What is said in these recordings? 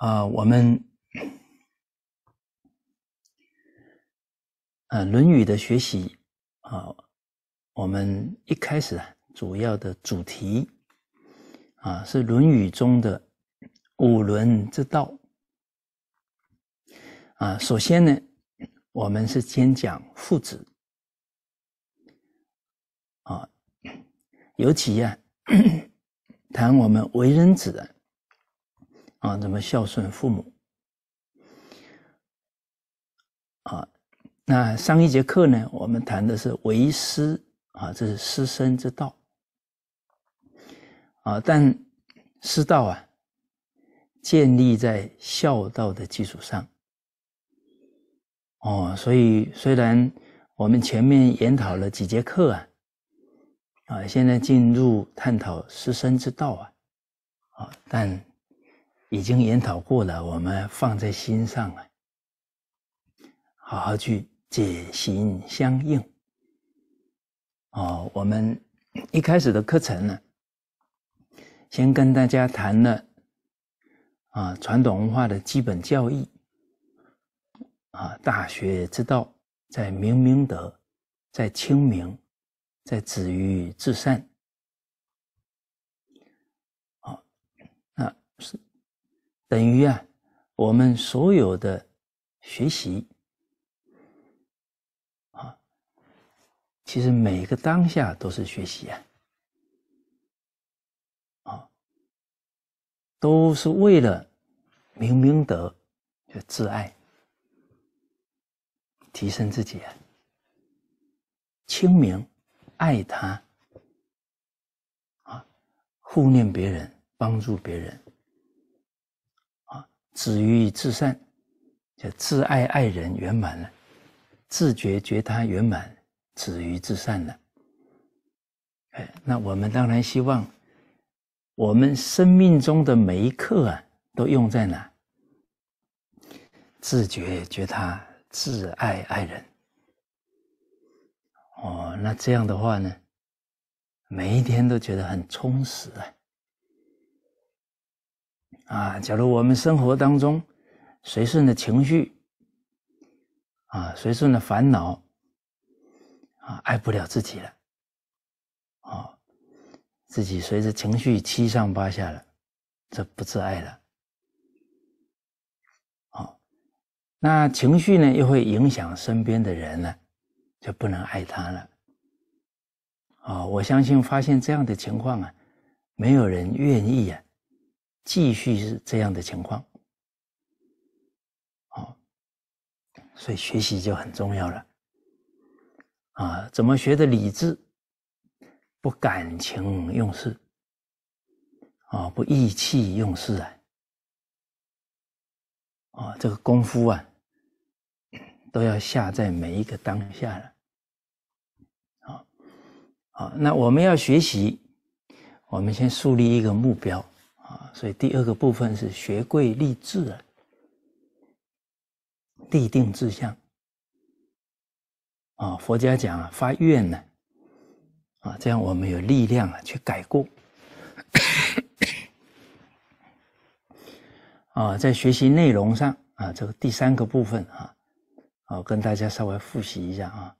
啊，我们呃，《论语》的学习啊，我们一开始啊，主要的主题啊，是《论语》中的五伦之道啊。首先呢，我们是先讲父子啊，尤其呀，谈我们为人子的。啊，怎么孝顺父母？啊，那上一节课呢，我们谈的是为师啊，这是师生之道啊。但师道啊，建立在孝道的基础上。哦，所以虽然我们前面研讨了几节课啊，啊，现在进入探讨师生之道啊，啊，但。已经研讨过了，我们放在心上了，好好去解心相应。哦，我们一开始的课程呢，先跟大家谈了啊，传统文化的基本教义啊，《大学之道》在明明德，在清明，在止于至善。等于啊，我们所有的学习啊，其实每个当下都是学习啊，啊，都是为了明明德，就自爱，提升自己啊，清明，爱他啊，护念别人，帮助别人。止于至善，叫自爱爱人圆满了；自觉觉他圆满，止于至善了。哎，那我们当然希望我们生命中的每一刻啊，都用在哪自觉觉他、自爱爱人。哦，那这样的话呢，每一天都觉得很充实啊。啊，假如我们生活当中，随顺的情绪，啊，随顺的烦恼，啊，爱不了自己了，啊，自己随着情绪七上八下了，这不自爱了，好，那情绪呢，又会影响身边的人呢，就不能爱他了，啊，我相信发现这样的情况啊，没有人愿意呀。继续是这样的情况，好，所以学习就很重要了啊！怎么学的理智，不感情用事啊，不意气用事啊！啊，这个功夫啊，都要下在每一个当下了啊！啊，那我们要学习，我们先树立一个目标。啊，所以第二个部分是学贵立志啊，立定志向。啊，佛家讲啊，发愿呢，啊，这样我们有力量啊去改过。啊，在学习内容上啊，这个第三个部分啊，啊，跟大家稍微复习一下啊，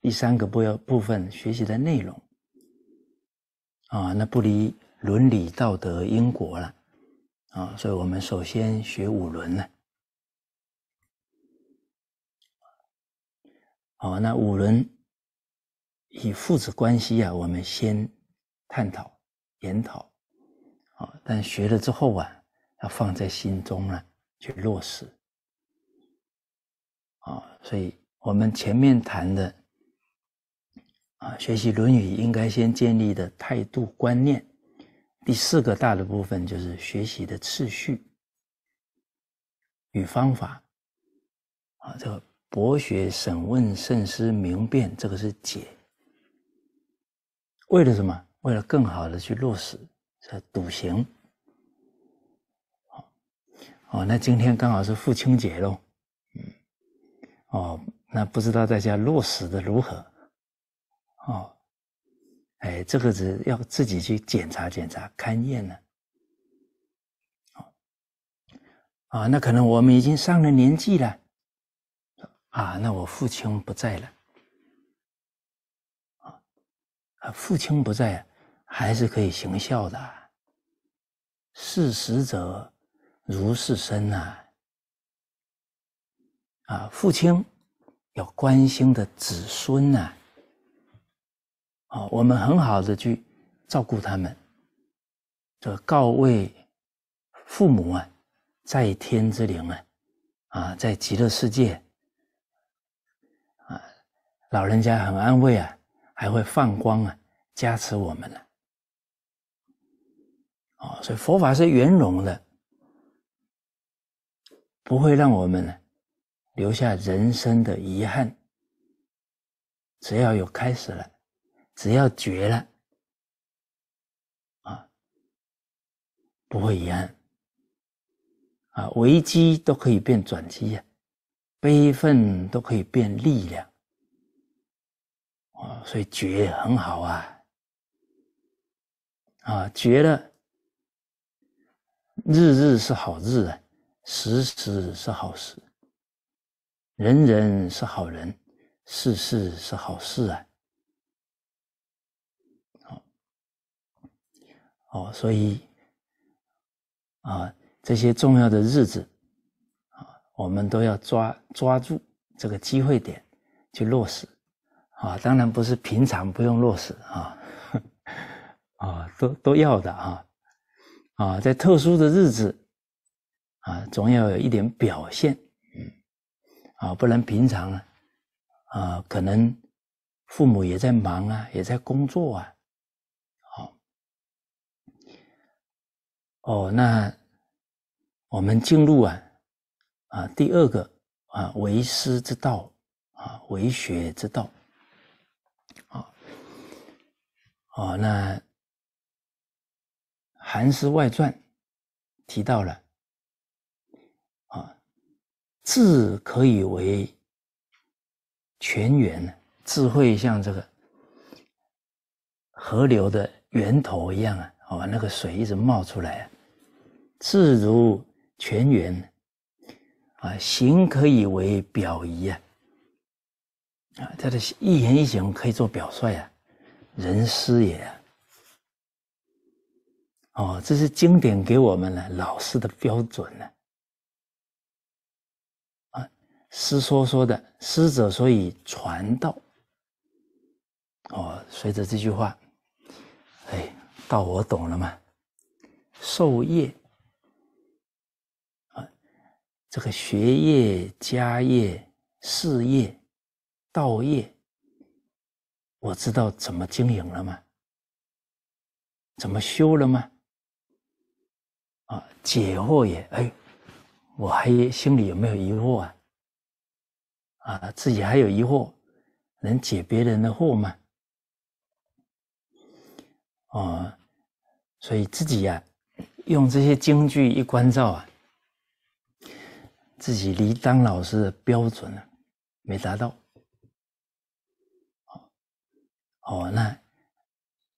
第三个部要部分学习的内容，啊，那不离。伦理道德，因果了啊，所以我们首先学五伦了。好，那五伦以父子关系啊，我们先探讨、研讨啊。但学了之后啊，要放在心中呢去落实啊。所以，我们前面谈的啊，学习《论语》应该先建立的态度观念。第四个大的部分就是学习的次序与方法，啊，这个博学、审问、慎思、明辨，这个是解。为了什么？为了更好的去落实，这笃行。好，哦，那今天刚好是父亲节喽，嗯，哦，那不知道大家落实的如何？哦。哎，这个是要自己去检查、检查、勘验呢。啊，那可能我们已经上了年纪了。啊，那我父亲不在了。啊，父亲不在，还是可以行孝的。事死者，如是生呐。啊，父亲要关心的子孙呢。哦，我们很好的去照顾他们，这告慰父母啊，在天之灵啊，啊，在极乐世界啊，老人家很安慰啊，还会放光啊，加持我们了。哦，所以佛法是圆融的，不会让我们呢留下人生的遗憾。只要有开始了。只要绝了，啊，不会遗憾。啊，危机都可以变转机啊，悲愤都可以变力量啊，所以绝很好啊，啊，绝了，日日是好日啊，时时是好事，人人是好人，事事是好事啊。哦，所以，啊，这些重要的日子，啊，我们都要抓抓住这个机会点去落实，啊，当然不是平常不用落实啊，啊，都都要的啊，啊，在特殊的日子，啊，总要有一点表现，嗯，啊，不然平常呢，啊，可能父母也在忙啊，也在工作啊。哦，那我们进入啊啊第二个啊为师之道啊为学之道啊哦，那韩师外传提到了啊智可以为泉源呢，智慧像这个河流的源头一样啊，哦那个水一直冒出来。自如泉源，啊，行可以为表仪啊，啊，他的一言一行可以做表率啊，人师也啊，哦，这是经典给我们了，老师的标准呢、啊，师说说的，师者所以传道，哦，随着这句话，哎，道我懂了嘛，授业。这个学业、家业、事业、道业，我知道怎么经营了吗？怎么修了吗？啊，解惑也。哎，我还心里有没有疑惑啊？啊，自己还有疑惑，能解别人的惑吗？啊，所以自己呀，用这些京句一关照啊。自己离当老师的标准没达到。好，哦，那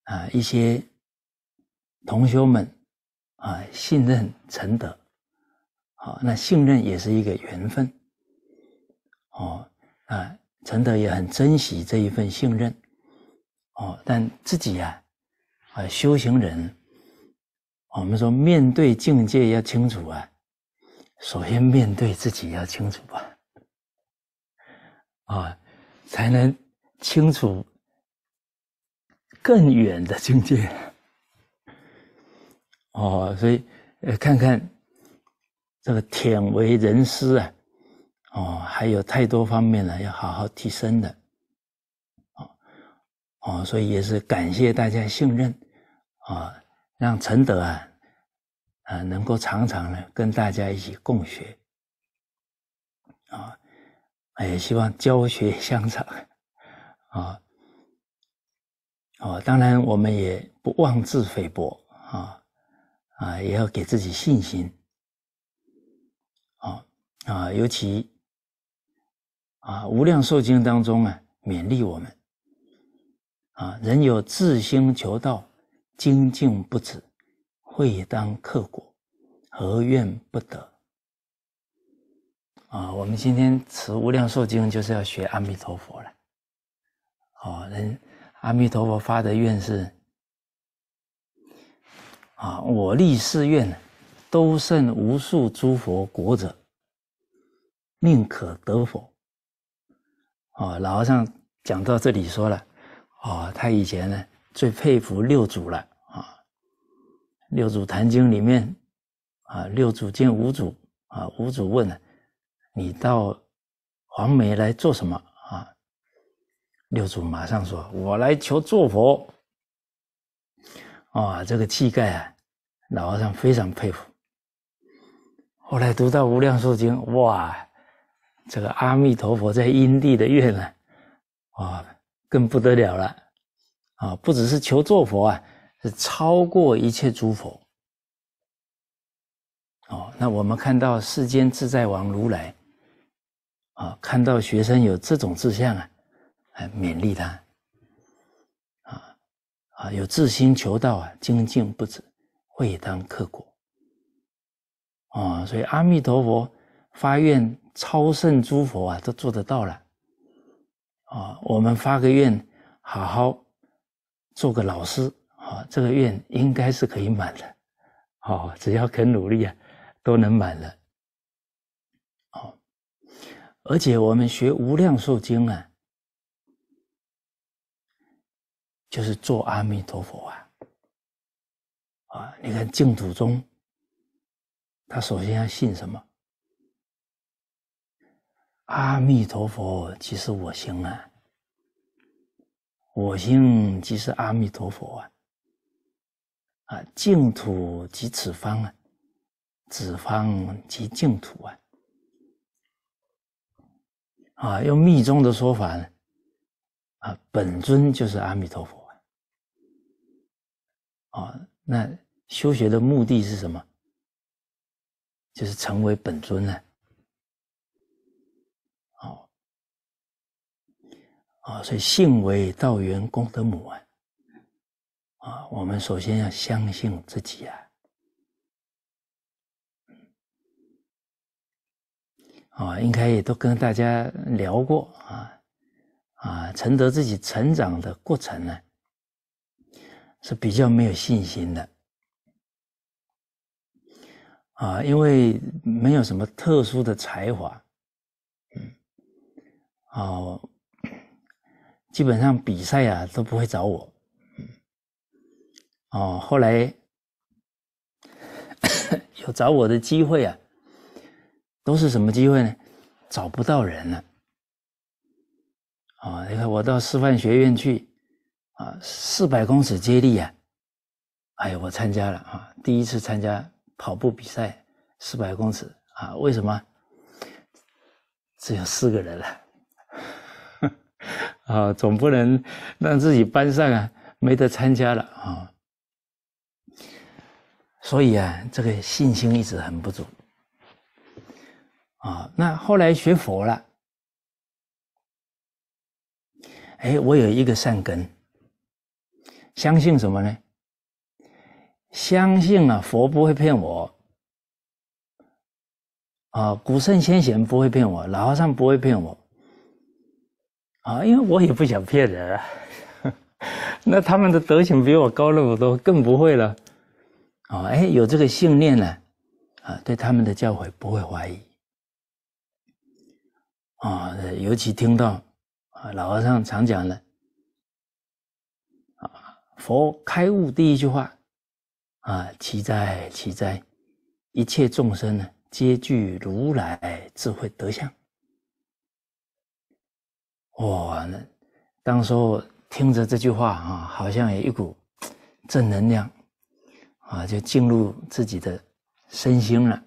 啊，一些同学们啊，信任陈德，好，那信任也是一个缘分。哦啊，陈德也很珍惜这一份信任。哦，但自己呀，啊，修行人，我们说面对境界要清楚啊。首先，面对自己要清楚吧，啊，才能清楚更远的境界。哦，所以呃，看看这个“天为人师”啊，哦，还有太多方面了，要好好提升的。哦哦，所以也是感谢大家信任啊，让承德啊。啊，能够常常呢跟大家一起共学，啊，也希望教学相长，啊，哦，当然我们也不妄自菲薄啊，啊，也要给自己信心，啊啊，尤其啊《无量寿经》当中啊勉励我们，啊，人有自心求道，精进不止。会当克果，何怨不得？啊，我们今天持《无量寿经》就是要学阿弥陀佛了。哦，阿弥陀佛发的愿是：啊，我立誓愿，都胜无数诸佛国者，宁可得否？啊，老和尚讲到这里说了，啊，他以前呢最佩服六祖了。《六祖坛经》里面，啊，六祖见五祖，啊，五祖问：“你到黄梅来做什么？”啊，六祖马上说：“我来求做佛。”啊，这个气概啊，老和尚非常佩服。后来读到《无量寿经》，哇，这个阿弥陀佛在因地的愿呢，哇，更不得了了，啊，不只是求做佛啊。是超过一切诸佛哦！那我们看到世间自在王如来啊，看到学生有这种志向啊，哎，勉励他啊啊！有自心求道啊，精进不止，会当克果啊！所以阿弥陀佛发愿超胜诸佛啊，都做得到了啊！我们发个愿，好好做个老师。啊，这个愿应该是可以满的，好，只要肯努力啊，都能满了。好，而且我们学《无量寿经》啊，就是做阿弥陀佛啊。啊，你看净土宗，他首先要信什么？阿弥陀佛即是我心啊，我心即是阿弥陀佛啊。啊，净土即此方啊，此方即净土啊！啊，用密宗的说法，呢，啊，本尊就是阿弥陀佛啊！啊，那修学的目的是什么？就是成为本尊啊！好，啊，所以性为道源，功德母啊！啊，我们首先要相信自己啊！啊，应该也都跟大家聊过啊啊，陈德自己成长的过程呢是比较没有信心的啊，因为没有什么特殊的才华，嗯，啊，基本上比赛啊都不会找我。哦，后来 有找我的机会啊，都是什么机会呢？找不到人了。哦，你看我到师范学院去啊，四百公尺接力啊，哎呀，我参加了啊，第一次参加跑步比赛，四百公尺啊，为什么只有四个人了？啊，总不能让自己班上啊没得参加了啊。所以啊，这个信心一直很不足啊。那后来学佛了，哎，我有一个善根，相信什么呢？相信啊，佛不会骗我啊，古圣先贤不会骗我，老和尚不会骗我啊，因为我也不想骗人啊。那他们的德行比我高那么多，更不会了。哦，哎，有这个信念呢，啊，对他们的教诲不会怀疑，啊，尤其听到啊，老和尚常讲的，啊，佛开悟第一句话，啊，奇哉，奇哉，一切众生呢，皆具如来智慧德相。哇，那当时候听着这句话啊，好像有一股正能量。啊，就进入自己的身心了，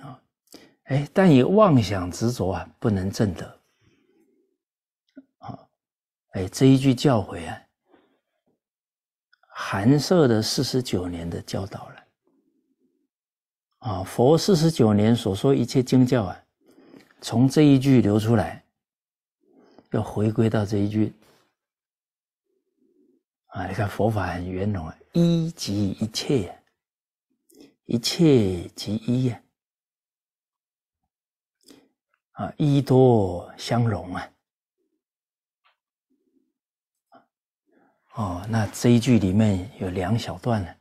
啊，哎，但以妄想执着啊，不能证得，啊，哎，这一句教诲啊，寒舍的四十九年的教导了，啊，佛四十九年所说一切经教啊，从这一句流出来，要回归到这一句。啊，你看佛法很圆融啊，一即一切，一切即一啊，啊，一多相融啊。哦，那这一句里面有两小段呢，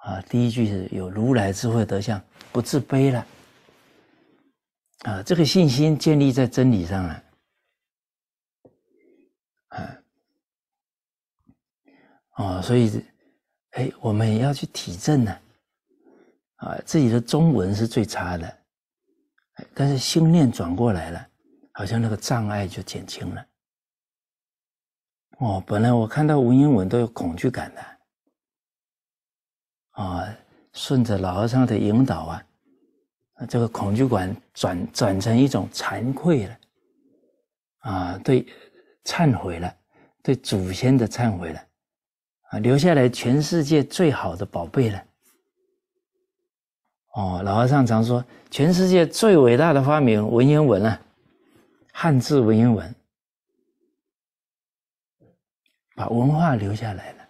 啊，第一句是有如来智慧德相不自卑了，啊，这个信心建立在真理上了，啊。哦，所以，哎，我们也要去体证呢，啊，自己的中文是最差的，但是心念转过来了，好像那个障碍就减轻了。哦，本来我看到文言文都有恐惧感的，啊，顺着老和尚的引导啊，啊，这个恐惧感转转成一种惭愧了，啊，对，忏悔了，对祖先的忏悔了。啊，留下来全世界最好的宝贝了。哦，老和尚常说，全世界最伟大的发明文言文啊，汉字文言文，把文化留下来了。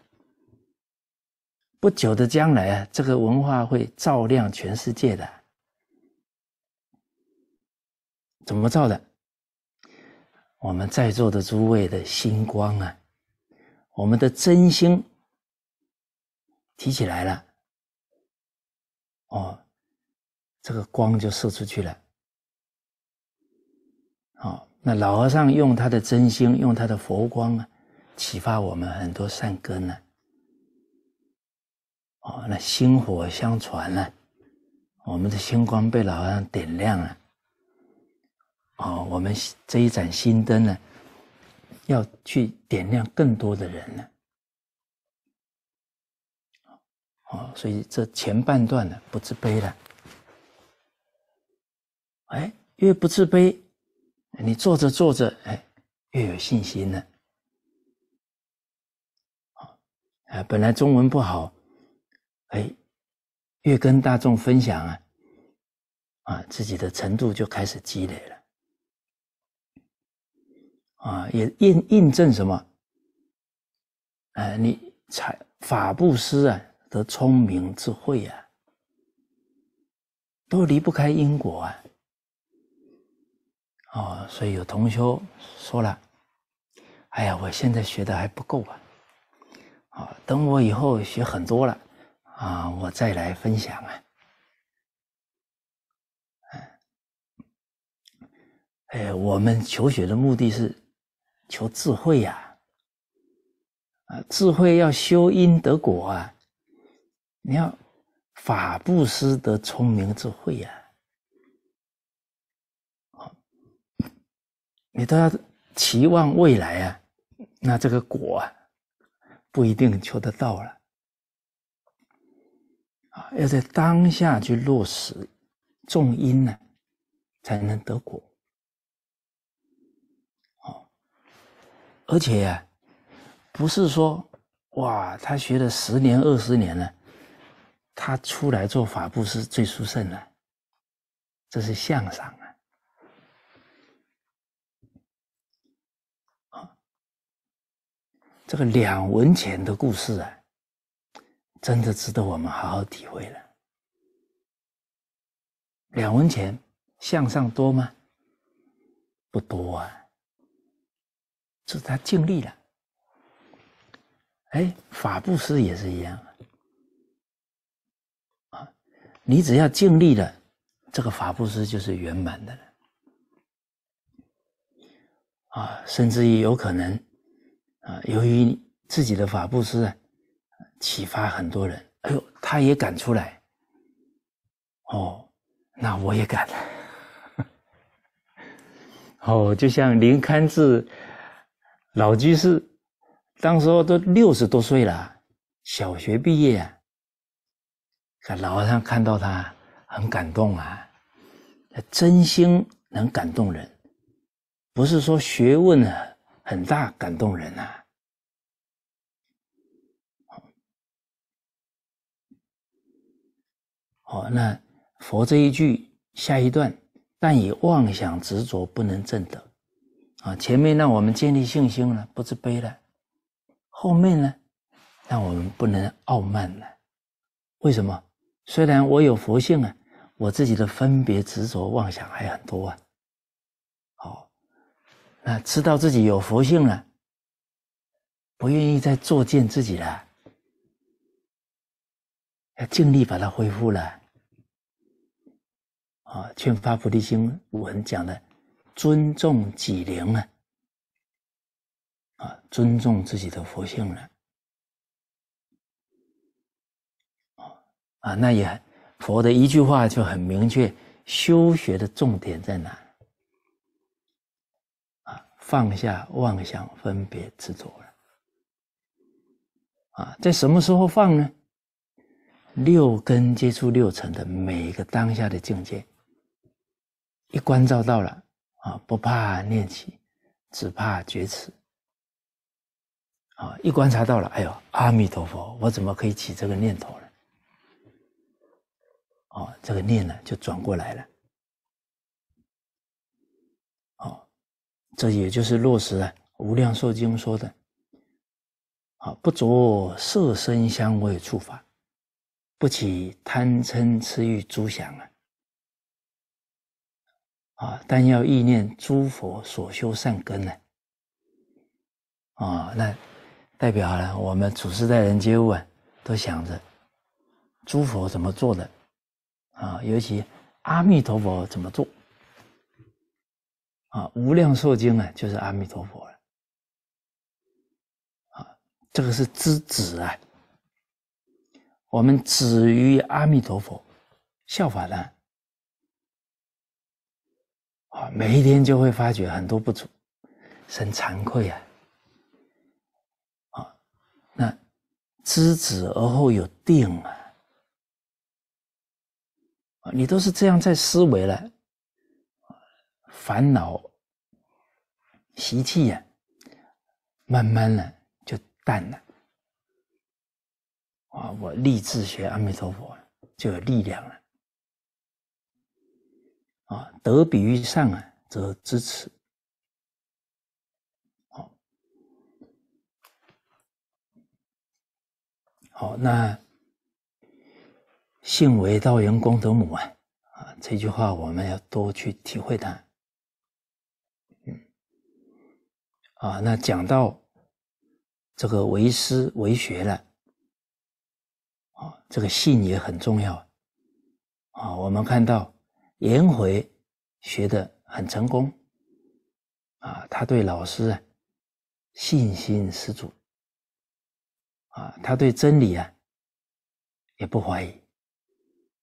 不久的将来啊，这个文化会照亮全世界的。怎么照的？我们在座的诸位的星光啊。我们的真心提起来了，哦，这个光就射出去了，哦，那老和尚用他的真心，用他的佛光啊，启发我们很多善根，呢、哦，那薪火相传呢，我们的星光被老和尚点亮了，哦，我们这一盏心灯呢。要去点亮更多的人呢，哦，所以这前半段呢不自卑了，哎，越不自卑，你做着做着，哎，越有信心了，啊，本来中文不好，哎，越跟大众分享啊，啊，自己的程度就开始积累了。啊，也印印证什么？哎，你才法布施啊，得聪明智慧啊，都离不开因果啊。哦，所以有同学说了：“哎呀，我现在学的还不够啊，好，等我以后学很多了啊，我再来分享啊。”哎，哎，我们求学的目的是。求智慧呀，啊，智慧要修因得果啊，你要法布施得聪明智慧呀，啊，你都要期望未来啊，那这个果啊，不一定求得到了，要在当下去落实种因呢，才能得果。而且，不是说哇，他学了十年二十年了，他出来做法布是最殊胜的，这是向上啊。啊，这个两文钱的故事啊，真的值得我们好好体会了。两文钱向上多吗？不多啊。是他尽力了，哎，法布施也是一样啊，你只要尽力了，这个法布施就是圆满的了，啊，甚至于有可能，啊，由于自己的法布施啊，启发很多人，哎呦，他也敢出来，哦，那我也敢，哦，就像林堪志。老居士，当时候都六十多岁了，小学毕业。老和尚看到他，很感动啊，他真心能感动人，不是说学问啊很大感动人啊。好，那佛这一句下一段，但以妄想执着不能证得。啊，前面让我们建立信心了，不自卑了；后面呢，让我们不能傲慢了。为什么？虽然我有佛性啊，我自己的分别执着妄想还很多啊。好，那知道自己有佛性了，不愿意再作践自己了，要尽力把它恢复了。啊，《劝发菩提心文》讲的。尊重己灵啊，啊，尊重自己的佛性了，啊，那也佛的一句话就很明确：修学的重点在哪？啊，放下妄想分别执着了，啊，在什么时候放呢？六根接触六尘的每一个当下的境界，一关照到了。啊，不怕念起，只怕觉迟。啊，一观察到了，哎呦，阿弥陀佛，我怎么可以起这个念头呢？哦，这个念呢就转过来了。哦，这也就是落实啊，《无量寿经》说的，啊，不着色身香味触法，不起贪嗔痴欲诸想啊。啊！但要意念诸佛所修善根呢？啊，那代表了我们处师待人接物啊，都想着诸佛怎么做的啊？尤其阿弥陀佛怎么做？啊，无量寿经呢，就是阿弥陀佛了。啊，这个是知止啊，我们止于阿弥陀佛效法呢。啊，每一天就会发觉很多不足，很惭愧啊！啊，那知止而后有定啊！啊，你都是这样在思维了，烦恼习气呀，慢慢的就淡了。啊，我立志学阿弥陀佛，就有力量了。啊，德比于善啊，则知此。好，好，那信为道人功德母啊啊，这句话我们要多去体会它。嗯，啊，那讲到这个为师为学了，啊，这个信也很重要啊，我们看到。颜回学的很成功，啊，他对老师信心十足，啊，他对真理啊也不怀疑，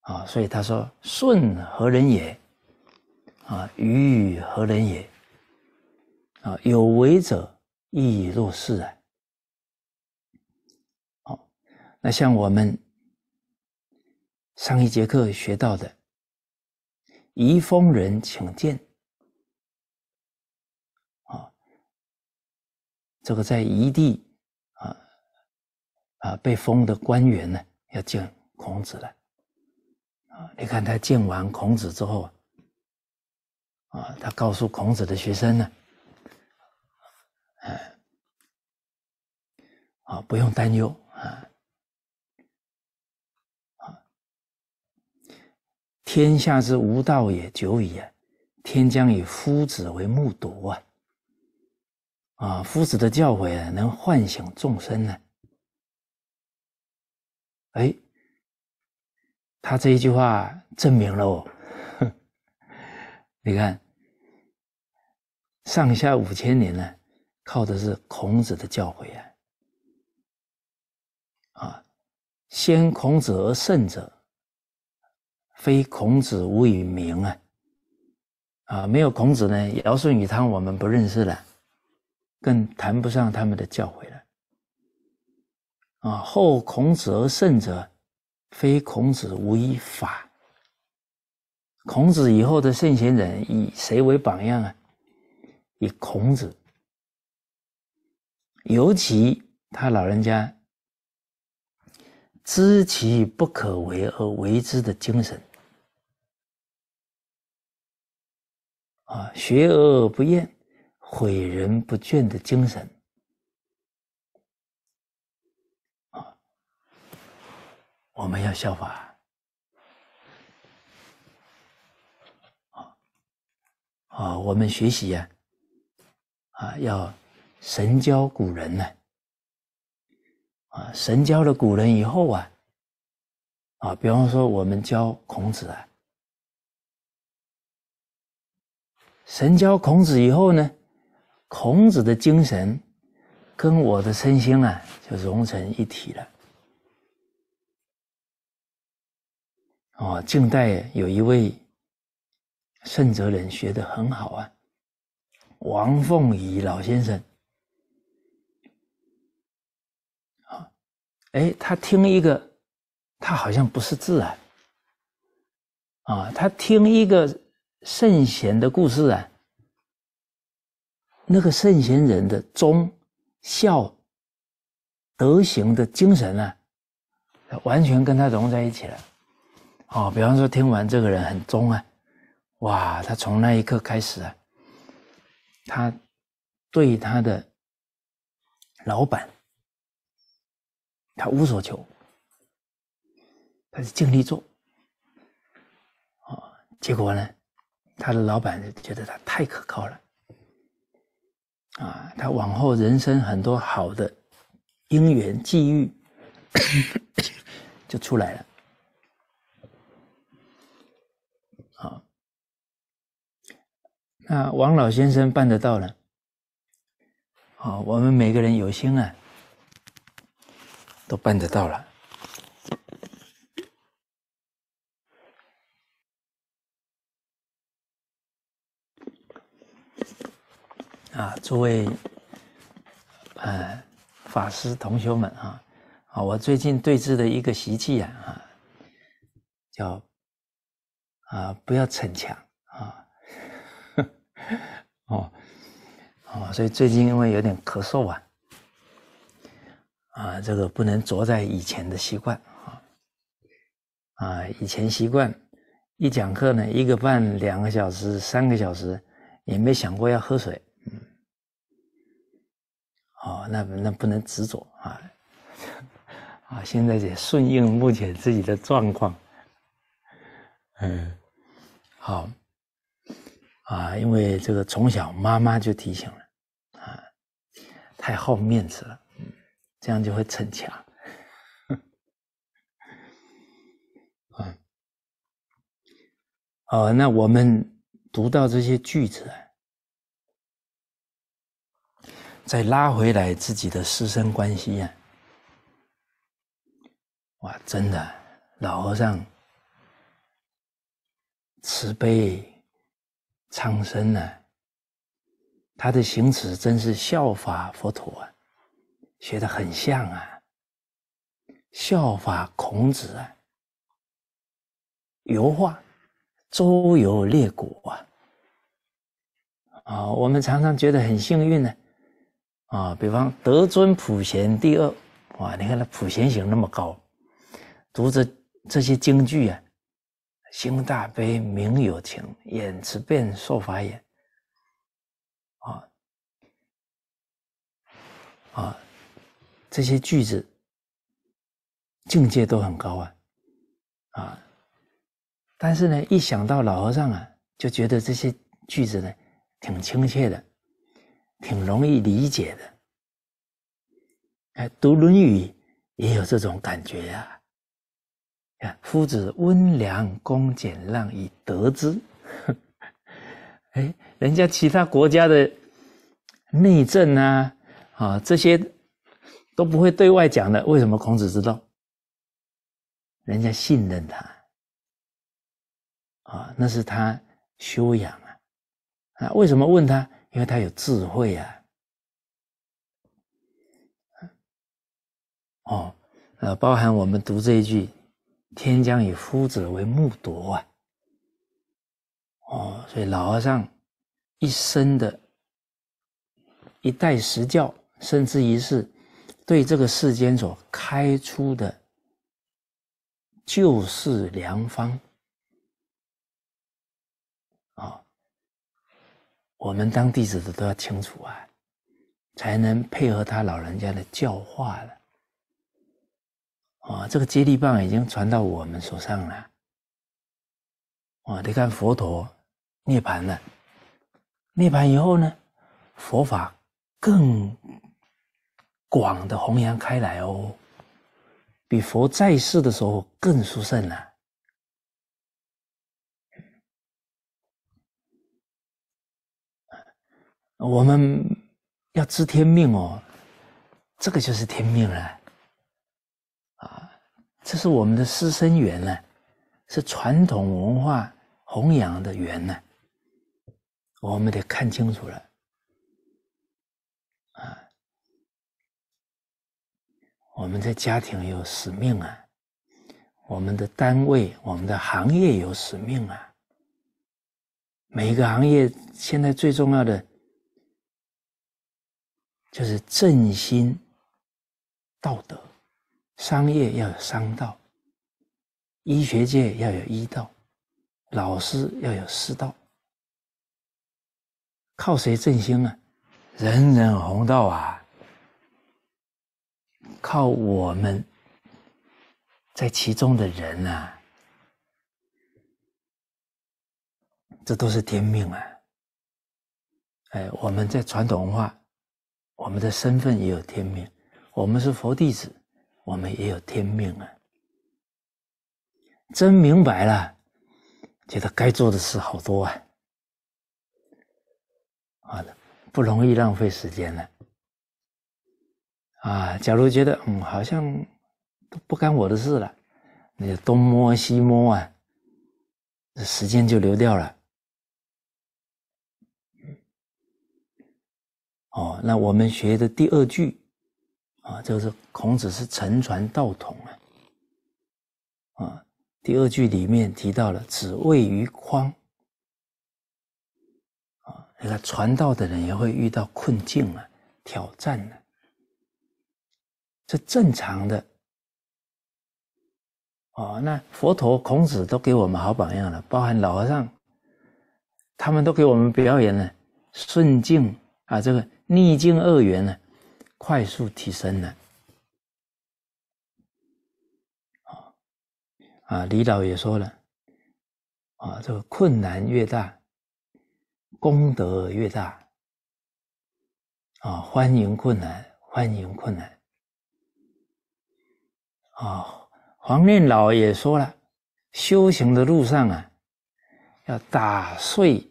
啊，所以他说：“顺何人也？啊，与何人也？啊，有为者亦若是啊。”好，那像我们上一节课学到的。移封人请见啊！这个在宜地啊啊被封的官员呢，要见孔子了啊！你看他见完孔子之后啊，他告诉孔子的学生呢，啊，不用担忧啊。天下之无道也久矣啊！天将以夫子为目睹啊！啊，夫子的教诲啊，能唤醒众生呢。哎，他这一句话证明了哦，你看，上下五千年呢，靠的是孔子的教诲啊！啊，先孔子而圣者。非孔子无以明啊！啊，没有孔子呢，尧舜禹汤我们不认识了，更谈不上他们的教诲了。啊，后孔子而圣者，非孔子无以法。孔子以后的圣贤人以谁为榜样啊？以孔子，尤其他老人家。知其不可为而为之的精神，啊，学而不厌、诲人不倦的精神，啊，我们要效法。啊，我们学习呀，啊，要神交古人呢。啊，神教了古人以后啊，啊，比方说我们教孔子啊，神教孔子以后呢，孔子的精神跟我的身心啊，就融成一体了。哦，近代有一位圣哲人学的很好啊，王凤仪老先生。哎，他听一个，他好像不识字啊。啊，他听一个圣贤的故事啊，那个圣贤人的忠孝德行的精神啊，完全跟他融在一起了。哦，比方说听完这个人很忠啊，哇，他从那一刻开始啊，他对他的老板。他无所求，他是尽力做，啊，结果呢，他的老板觉得他太可靠了，啊，他往后人生很多好的姻缘际遇 就出来了。那王老先生办得到了，好，我们每个人有心啊。都办得到了啊！诸位呃法师同学们啊，啊，我最近对治的一个习气啊，叫啊不要逞强啊 哦哦，所以最近因为有点咳嗽啊。啊，这个不能着在以前的习惯啊啊，以前习惯一讲课呢，一个半、两个小时、三个小时，也没想过要喝水，嗯，哦，那那不能执着啊啊，现在也顺应目前自己的状况，嗯，好啊，因为这个从小妈妈就提醒了啊，太好面子了。这样就会逞强，啊，哦，那我们读到这些句子，再拉回来自己的师生关系啊，哇，真的，老和尚慈悲、苍生呢，他的行持真是效法佛陀啊。学的很像啊，效法孔子啊，油画周游列国啊，啊，我们常常觉得很幸运呢，啊，比方德尊普贤第二，哇，你看那普贤行那么高，读着这些京剧啊，心大悲，名有情，演持变，说法眼，啊，啊。这些句子境界都很高啊，啊！但是呢，一想到老和尚啊，就觉得这些句子呢，挺亲切的，挺容易理解的。哎，读《论语》也有这种感觉呀。看，夫子温良恭俭让以得之。哎，人家其他国家的内政啊，啊，这些。都不会对外讲的。为什么孔子知道？人家信任他啊，那是他修养啊啊！为什么问他？因为他有智慧啊。哦，呃，包含我们读这一句：“天将以夫子为木铎啊！”哦，所以老和尚一生的一代十教，甚至于是。对这个世间所开出的救世良方，啊，我们当弟子的都要清楚啊，才能配合他老人家的教化了。啊，这个接力棒已经传到我们手上了。啊，你看佛陀涅盘了，涅盘以后呢，佛法更。广的弘扬开来哦，比佛在世的时候更殊胜了。我们要知天命哦，这个就是天命了啊！这是我们的师生缘呢，是传统文化弘扬的缘呢，我们得看清楚了。我们的家庭有使命啊，我们的单位、我们的行业有使命啊。每一个行业现在最重要的就是振兴道德，商业要有商道，医学界要有医道，老师要有师道。靠谁振兴啊？人人弘道啊！靠我们，在其中的人啊，这都是天命啊！哎，我们在传统文化，我们的身份也有天命。我们是佛弟子，我们也有天命啊！真明白了，觉得该做的事好多啊，的，不容易浪费时间了。啊，假如觉得嗯，好像都不干我的事了，那东摸西摸啊，这时间就流掉了。哦，那我们学的第二句啊，就是孔子是承传道统啊，啊，第二句里面提到了“子谓于匡”，那个传道的人也会遇到困境啊，挑战呢。是正常的哦。那佛陀、孔子都给我们好榜样了，包含老和尚，他们都给我们表演了顺境啊，这个逆境恶缘呢，快速提升了。啊，李老也说了啊，这个困难越大，功德越大啊，欢迎困难，欢迎困难。啊，黄念老也说了，修行的路上啊，要打碎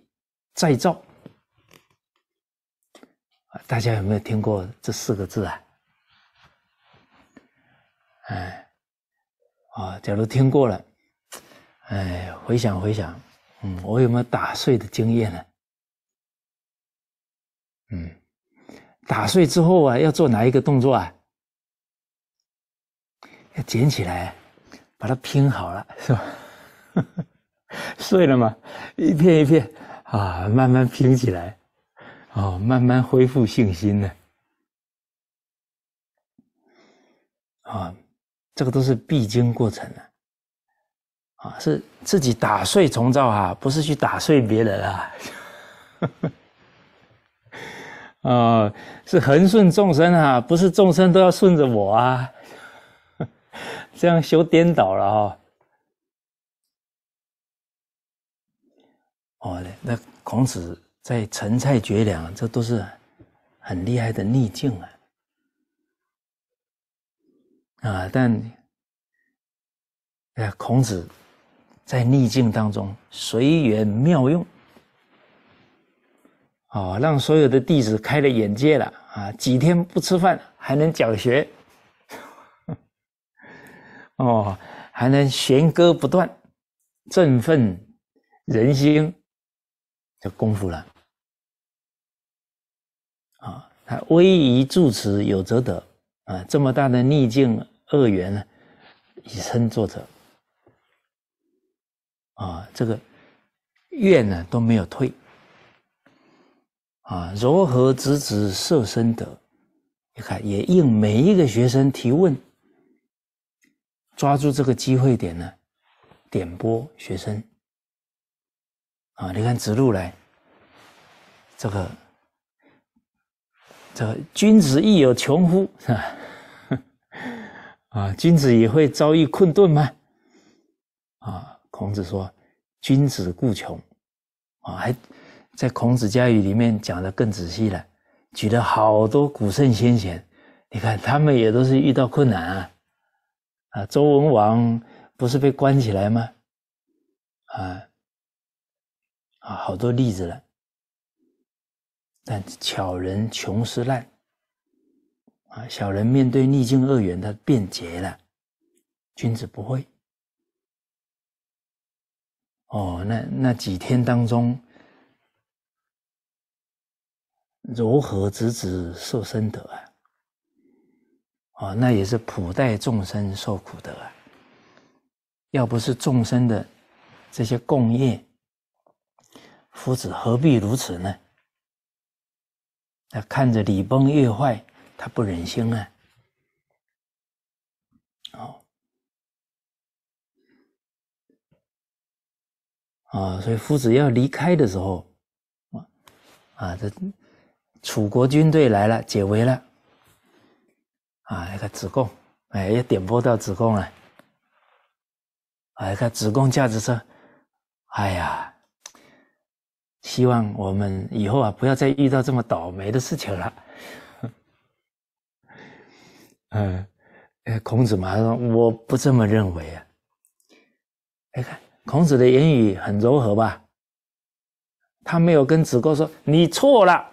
再造。大家有没有听过这四个字啊？哎，啊，假如听过了，哎，回想回想，嗯，我有没有打碎的经验呢？嗯，打碎之后啊，要做哪一个动作啊？要捡起来，把它拼好了，是吧？碎了吗？一片一片，啊，慢慢拼起来，哦，慢慢恢复信心呢。啊，这个都是必经过程啊。啊，是自己打碎重造啊，不是去打碎别人啊。啊，是横顺众生啊，不是众生都要顺着我啊。这样修颠倒了哈！哦，那孔子在陈蔡绝粮，这都是很厉害的逆境啊！啊，但哎，孔子在逆境当中随缘妙用，哦，让所有的弟子开了眼界了啊！几天不吃饭还能讲学。哦，还能弦歌不断，振奋人心的功夫了啊！他威仪住持有则得啊，这么大的逆境恶缘呢，以身作则啊，这个怨呢都没有退啊，柔和直子摄身德，你看也应每一个学生提问。抓住这个机会点呢，点拨学生啊！你看子路来，这个这个君子亦有穷乎是吧？啊，君子也会遭遇困顿吗？啊，孔子说君子固穷啊，还在《孔子家语》里面讲的更仔细了，举了好多古圣先贤，你看他们也都是遇到困难啊。啊，周文王不是被关起来吗？啊啊，好多例子了。但巧人穷思滥，啊，小人面对逆境恶缘，他变节了；君子不会。哦，那那几天当中，如何直指受身德啊？啊，那也是普代众生受苦的啊！要不是众生的这些供业，夫子何必如此呢？他看着礼崩乐坏，他不忍心啊！啊，所以夫子要离开的时候，啊啊，这楚国军队来了，解围了。啊，那个子贡，哎，也点拨到子贡了。啊，看子贡驾着车，哎呀，希望我们以后啊，不要再遇到这么倒霉的事情了。嗯，哎，孔子嘛，说我不这么认为啊。哎，看孔子的言语很柔和吧，他没有跟子贡说你错了。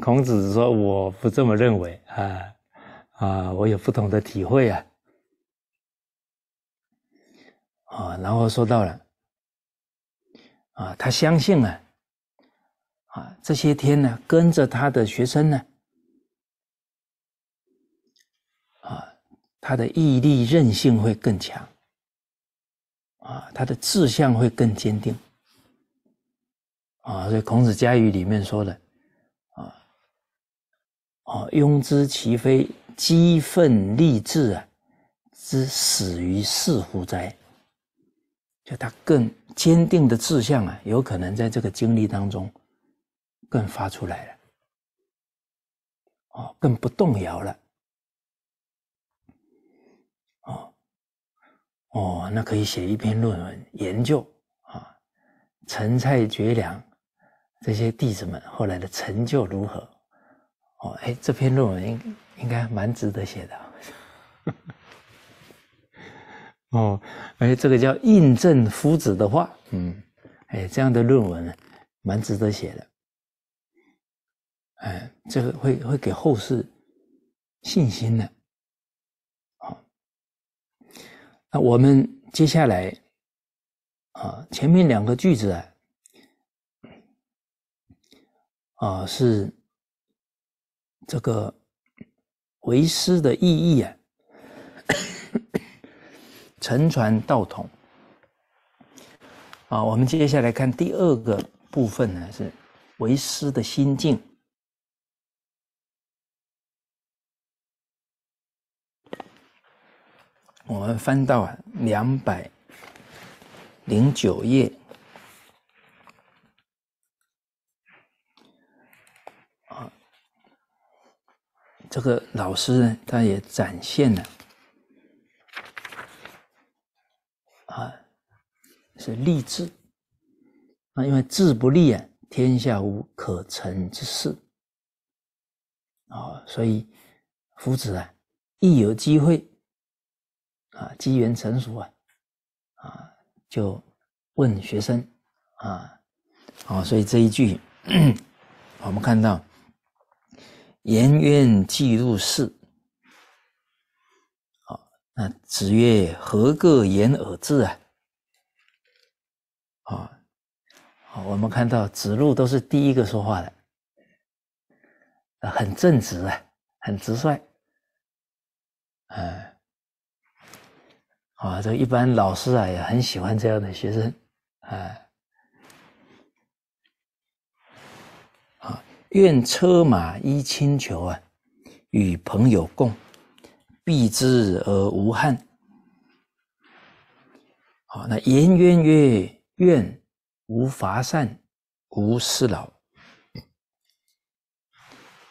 孔子说：“我不这么认为啊，啊，我有不同的体会啊，啊，然后说到了，啊，他相信啊，啊，这些天呢，跟着他的学生呢，啊，他的毅力韧性会更强，啊，他的志向会更坚定，啊，所以《孔子家语》里面说的。”哦，庸之其非，激愤立志啊，之死于是乎哉？就他更坚定的志向啊，有可能在这个经历当中，更发出来了。哦，更不动摇了。哦，哦，那可以写一篇论文研究啊，陈蔡绝粮，这些弟子们后来的成就如何？哦，哎，这篇论文应应该蛮值得写的。哦，而且这个叫印证夫子的话，嗯，哎，这样的论文蛮值得写的。哎，这个会会给后世信心的。好，那我们接下来啊，前面两个句子啊，啊是。这个为师的意义啊，乘船道统。啊，我们接下来看第二个部分呢，是为师的心境。我们翻到啊两百零九页啊。这个老师呢，他也展现了啊，是立志。啊，因为志不立啊，天下无可成之事啊，所以夫子啊，一有机会啊，机缘成熟啊，啊，就问学生啊，好，所以这一句 我们看到。颜渊既入室，好，那子曰：“何个言而至啊？”啊，好，我们看到子路都是第一个说话的，很正直啊，很直率，哎，啊，这一般老师啊也很喜欢这样的学生，哎。愿车马衣轻裘啊，与朋友共，避之而无憾。好，那颜渊曰：“愿无伐善，无施劳。”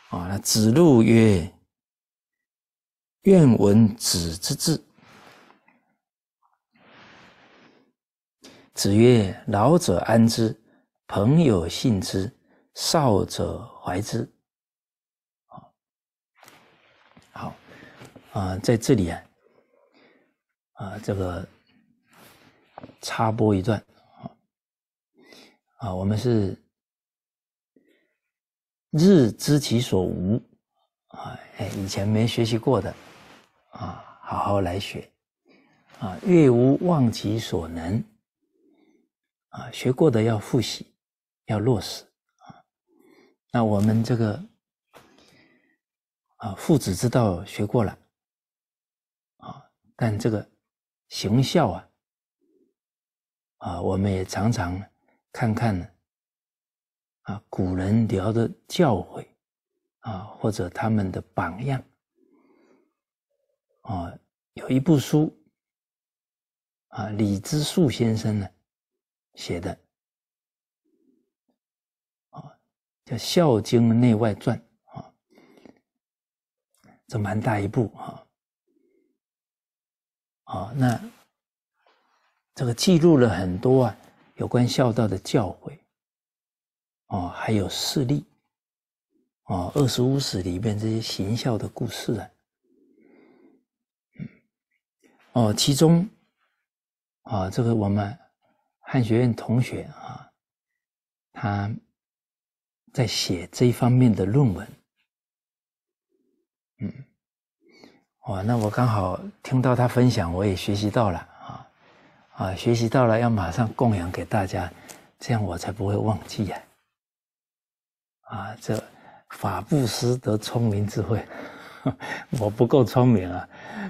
啊，那子路曰：“愿闻子之志。”子曰：“老者安之，朋友信之。”少者怀之，好，好，啊，在这里啊，啊，这个插播一段，啊，啊，我们是日知其所无，啊，哎，以前没学习过的，啊，好好来学，啊，月无忘其所能，啊，学过的要复习，要落实。那我们这个啊，父子之道学过了啊，但这个行孝啊啊，我们也常常看看啊古人聊的教诲啊，或者他们的榜样啊，有一部书啊，李之树先生呢写的。叫《孝经内外传》啊，这蛮大一部啊，啊，那这个记录了很多啊有关孝道的教诲，哦，还有事例，哦，二十五史》里边这些行孝的故事啊，哦，其中，啊，这个我们汉学院同学啊，他。在写这一方面的论文，嗯，哇，那我刚好听到他分享，我也学习到了啊啊，学习到了，要马上供养给大家，这样我才不会忘记呀。啊，这法布施得聪明智慧，我不够聪明啊，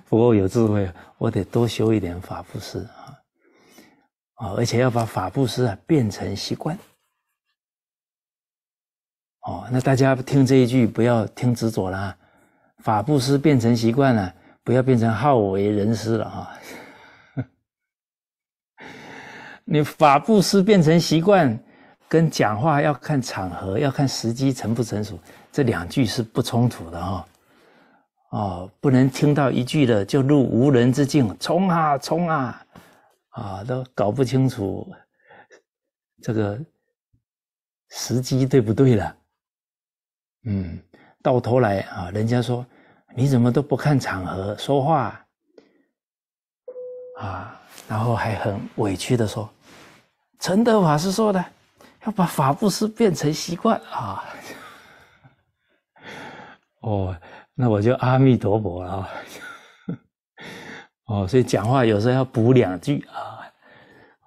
不够有智慧，我得多修一点法布施啊，啊，而且要把法布施啊变成习惯。哦，那大家听这一句，不要听执着了，法布施变成习惯了，不要变成好为人师了啊！你法布施变成习惯，跟讲话要看场合，要看时机成不成熟，这两句是不冲突的哈。哦，不能听到一句的就入无人之境，冲啊冲啊，啊都搞不清楚这个时机对不对了。嗯，到头来啊，人家说你怎么都不看场合说话啊，然后还很委屈的说：“陈德法师说的，要把法布施变成习惯啊。”哦，那我就阿弥陀佛了啊。哦，所以讲话有时候要补两句啊，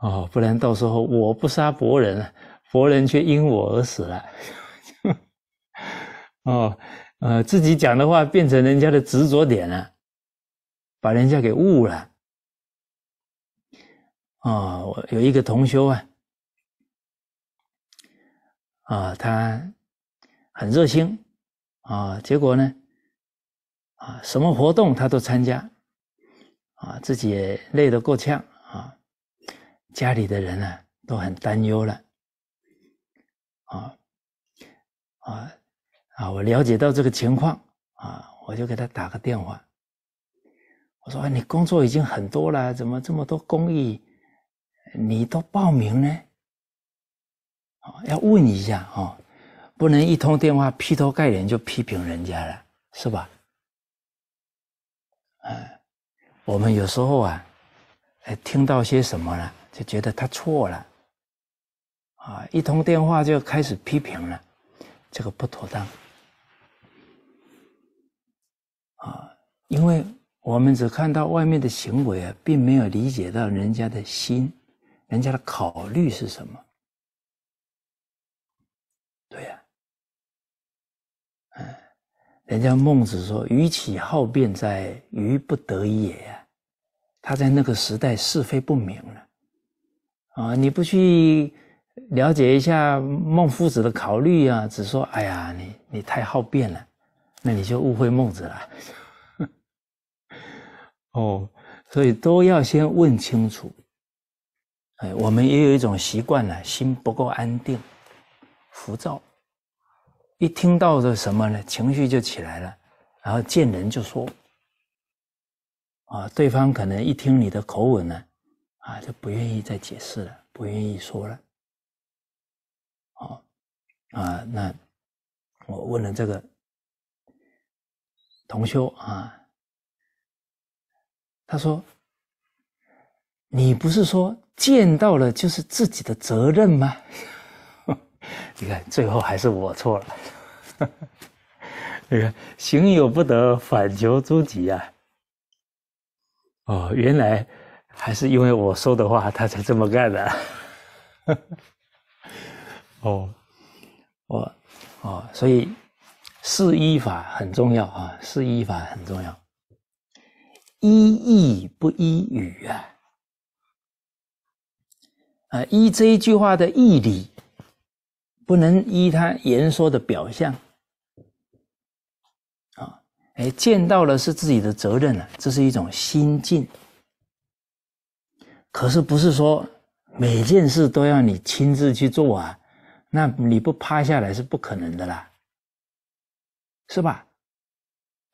哦，不然到时候我不杀佛人，佛人却因我而死了。哦，呃，自己讲的话变成人家的执着点了，把人家给误了。啊，我有一个同修啊，啊，他很热心啊，结果呢，啊，什么活动他都参加，啊，自己也累得够呛啊，家里的人呢都很担忧了，啊，啊。啊，我了解到这个情况，啊，我就给他打个电话。我说：“哎，你工作已经很多了，怎么这么多公益，你都报名呢？”要问一下哦，不能一通电话劈头盖脸就批评人家了，是吧？啊，我们有时候啊，哎，听到些什么了，就觉得他错了，啊，一通电话就开始批评了，这个不妥当。因为我们只看到外面的行为啊，并没有理解到人家的心，人家的考虑是什么？对呀，嗯，人家孟子说：“鱼其好辩哉，于不得也。”呀，他在那个时代是非不明了，啊，你不去了解一下孟夫子的考虑啊，只说：“哎呀，你你太好辩了。”那你就误会孟子了。哦，所以都要先问清楚。哎，我们也有一种习惯呢，心不够安定，浮躁，一听到的什么呢？情绪就起来了，然后见人就说，啊，对方可能一听你的口吻呢，啊，就不愿意再解释了，不愿意说了。好，啊，那我问了这个同修啊。他说：“你不是说见到了就是自己的责任吗？” 你看，最后还是我错了。你 看，行有不得，反求诸己啊！哦，原来还是因为我说的话，他才这么干的。哦，我哦，所以四依法很重要啊，四依法很重要。依义不依语啊！啊，依这一句话的义理，不能依他言说的表象啊！哎，见到了是自己的责任了，这是一种心境。可是不是说每件事都要你亲自去做啊？那你不趴下来是不可能的啦，是吧？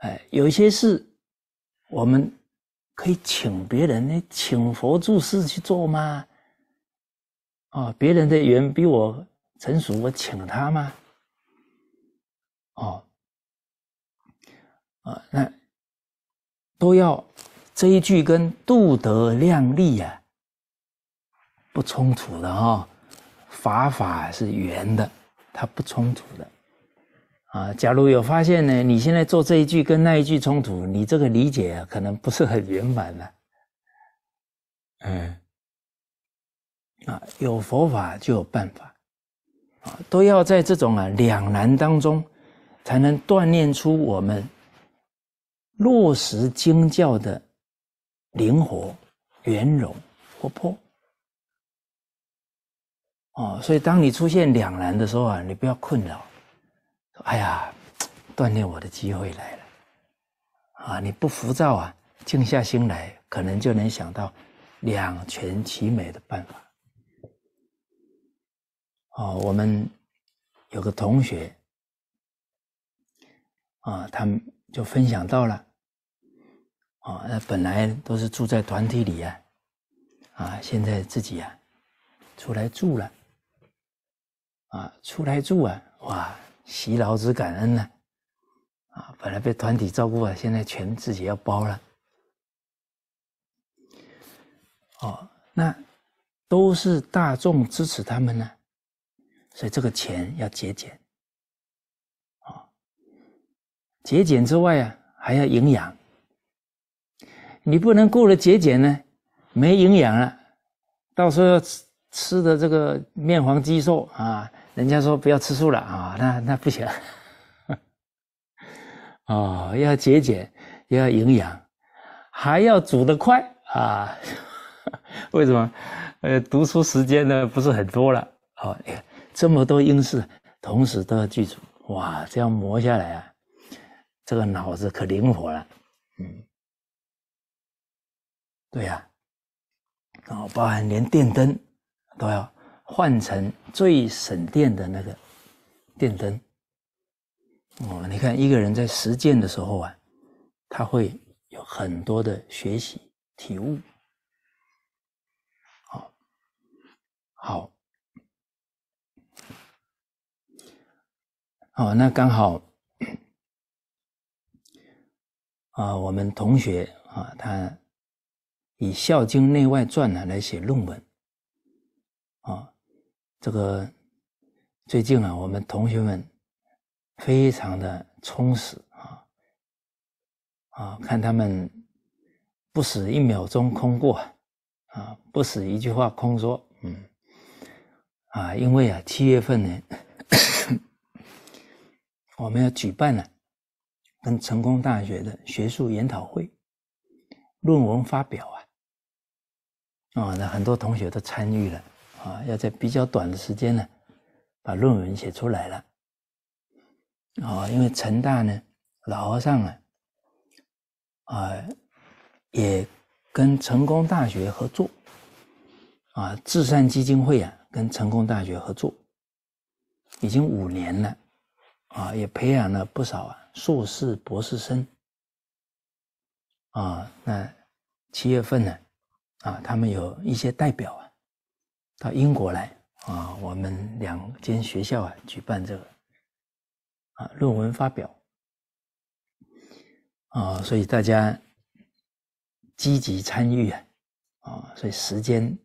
哎，有些事。我们可以请别人呢，请佛助事去做吗？啊，别人的缘比我成熟，我请他吗？哦，啊，那都要这一句跟度德量力啊，不冲突的哈，法法是圆的，它不冲突的。啊，假如有发现呢，你现在做这一句跟那一句冲突，你这个理解啊，可能不是很圆满了。嗯，啊，有佛法就有办法，啊，都要在这种啊两难当中，才能锻炼出我们落实经教的灵活、圆融、活泼。哦，所以当你出现两难的时候啊，你不要困扰。哎呀，锻炼我的机会来了啊！你不浮躁啊，静下心来，可能就能想到两全其美的办法。哦，我们有个同学啊，他们就分享到了哦，那本来都是住在团体里啊，啊，现在自己啊出来住了啊，出来住啊，哇！疲劳之感恩呢？啊，本来被团体照顾啊，现在全自己要包了。哦，那都是大众支持他们呢，所以这个钱要节俭。啊，节俭之外啊，还要营养。你不能过了节俭呢，没营养了，到时候吃吃的这个面黄肌瘦啊。人家说不要吃素了啊，那那不行，哦，要节俭，要营养，还要煮得快啊。为什么？呃，读书时间呢不是很多了，哦，这么多英式同时都要记住，哇，这样磨下来啊，这个脑子可灵活了，嗯，对呀，然后包含连电灯都要。换成最省电的那个电灯哦！你看，一个人在实践的时候啊，他会有很多的学习体悟。好，好，好，那刚好啊，我们同学啊，他以《孝经内外传》啊来写论文啊。这个最近啊，我们同学们非常的充实啊啊，看他们不死一秒钟空过啊，不死一句话空说，嗯啊，因为啊，七月份呢，我们要举办了跟成功大学的学术研讨会、论文发表啊啊，那很多同学都参与了。啊，要在比较短的时间呢，把论文写出来了。啊，因为成大呢，老和尚啊，啊，也跟成功大学合作，啊，致善基金会啊，跟成功大学合作，已经五年了，啊，也培养了不少啊硕士、博士生。啊，那七月份呢，啊，他们有一些代表啊。到英国来啊，我们两间学校啊举办这个啊论文发表啊，所以大家积极参与啊，啊，所以时间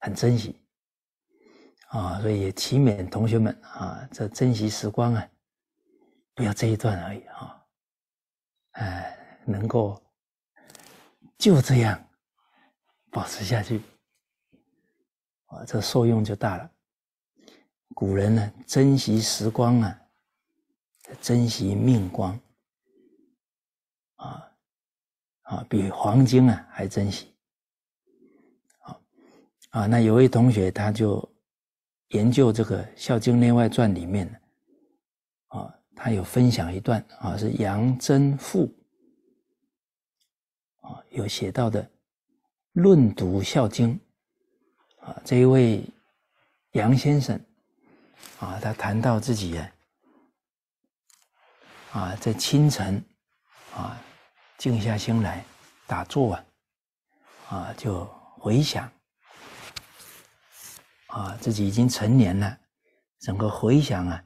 很珍惜啊，所以也提勉同学们啊，这珍惜时光啊，不要这一段而已啊，哎，能够就这样保持下去。啊，这受用就大了。古人呢，珍惜时光啊，珍惜命光啊，啊，比黄金啊还珍惜。好，啊，那有位同学他就研究这个《孝经内外传》里面啊，他有分享一段啊，是杨真富啊有写到的论读《孝经》。啊，这一位杨先生，啊，他谈到自己啊，在清晨，啊，静下心来打坐啊，啊，就回想，啊，自己已经成年了，整个回想啊，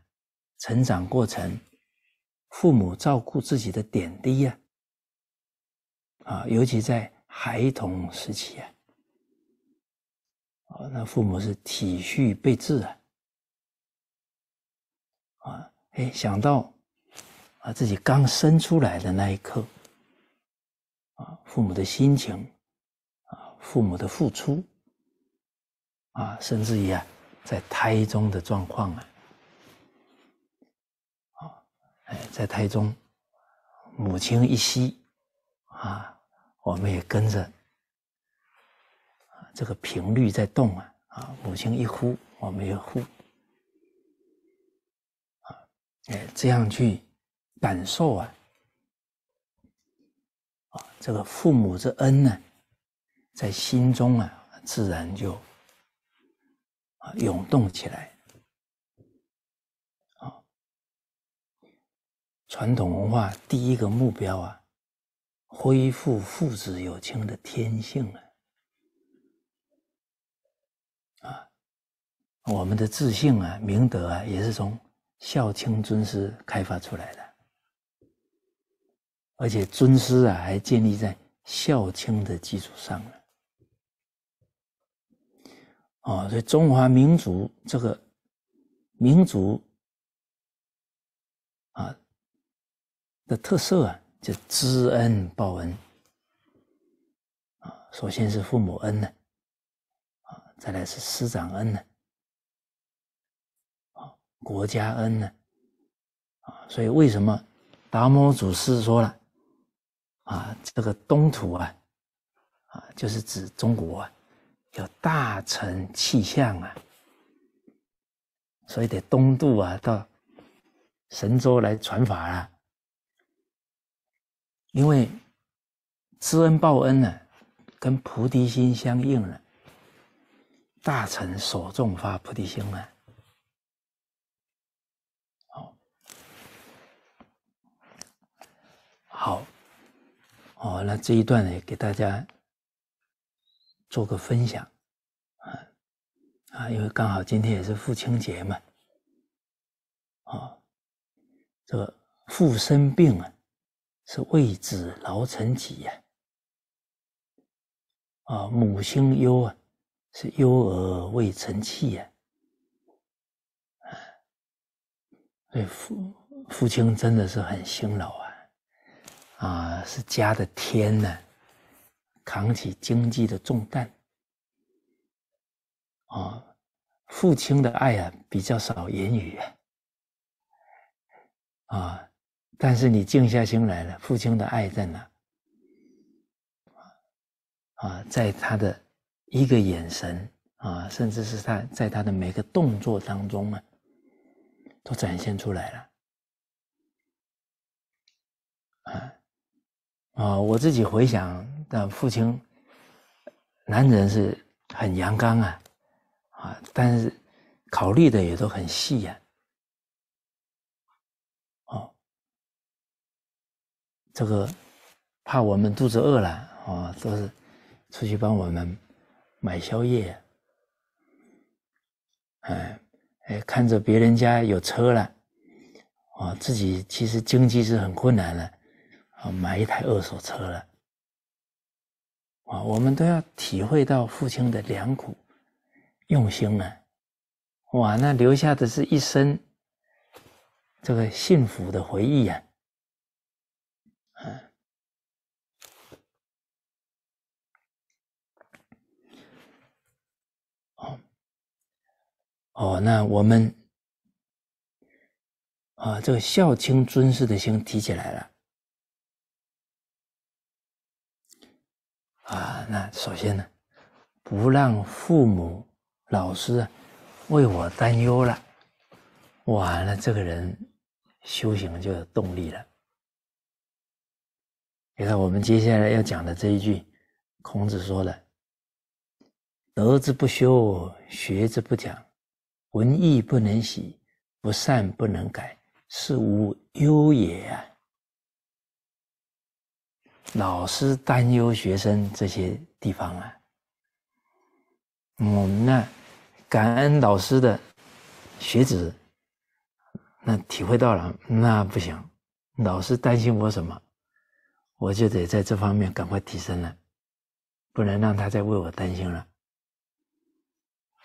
成长过程，父母照顾自己的点滴呀，啊，尤其在孩童时期啊。啊，那父母是体恤备至啊！啊，哎，想到啊自己刚生出来的那一刻，啊，父母的心情，啊，父母的付出，啊，甚至于啊，在胎中的状况啊，啊，哎，在胎中，母亲一息，啊，我们也跟着。这个频率在动啊，啊，母亲一呼，我们也呼，啊，哎，这样去感受啊，啊，这个父母之恩呢，在心中啊，自然就啊涌动起来，啊，传统文化第一个目标啊，恢复父子有情的天性啊。我们的自信啊，明德啊，也是从孝亲尊师开发出来的，而且尊师啊，还建立在孝亲的基础上了。哦，所以中华民族这个民族啊的特色啊，就知恩报恩啊，首先是父母恩呢，啊，再来是师长恩呢。国家恩呢？啊，所以为什么达摩祖师说了啊？这个东土啊，啊，就是指中国啊，有大乘气象啊，所以得东渡啊，到神州来传法啊，因为知恩报恩呢，跟菩提心相应了，大乘所种发菩提心呢。好，哦，那这一段呢，给大家做个分享，啊，啊，因为刚好今天也是父亲节嘛，啊，这个父生病啊，是未子劳成疾呀，啊，母心忧啊，是忧儿未成器呀，哎，对父父亲真的是很辛劳啊。啊，是家的天呢，扛起经济的重担。啊，父亲的爱啊，比较少言语啊，但是你静下心来了，父亲的爱在哪？啊，在他的一个眼神啊，甚至是他在他的每个动作当中啊，都展现出来了。啊。啊，我自己回想，那父亲，男人是很阳刚啊，啊，但是考虑的也都很细呀，哦，这个怕我们肚子饿了，哦，都是出去帮我们买宵夜，哎哎，看着别人家有车了，哦，自己其实经济是很困难的。啊，买一台二手车了，啊，我们都要体会到父亲的良苦用心啊，哇，那留下的是一生这个幸福的回忆啊，哦。哦，那我们啊，这个孝亲尊师的心提起来了。啊，那首先呢，不让父母、老师为我担忧了，完了这个人修行就有动力了。你看，我们接下来要讲的这一句，孔子说了：“德之不修，学之不讲，文艺不能喜，不善不能改，是无忧也。”老师担忧学生这些地方啊，我们呢，感恩老师的学子，那体会到了，那不行，老师担心我什么，我就得在这方面赶快提升了，不能让他再为我担心了。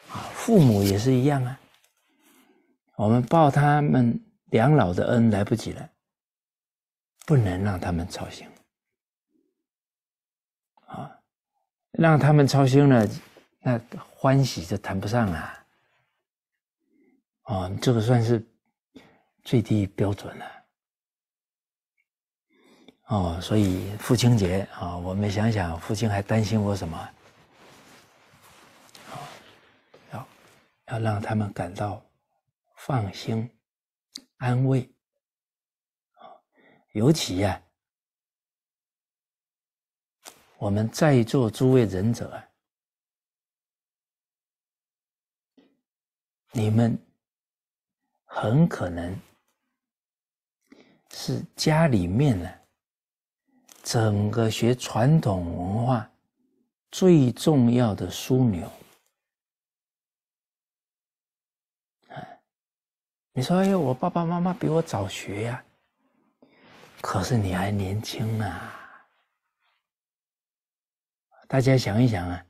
啊，父母也是一样啊，我们报他们养老的恩来不及了，不能让他们操心。让他们操心了，那欢喜就谈不上了。哦，这个算是最低标准了。哦，所以父亲节啊，我们想想父亲还担心我什么？要要让他们感到放心、安慰。尤其呀。我们在座诸位仁者，你们很可能是家里面呢整个学传统文化最重要的枢纽。你说，哎，我爸爸妈妈比我早学呀，可是你还年轻啊。大家想一想啊，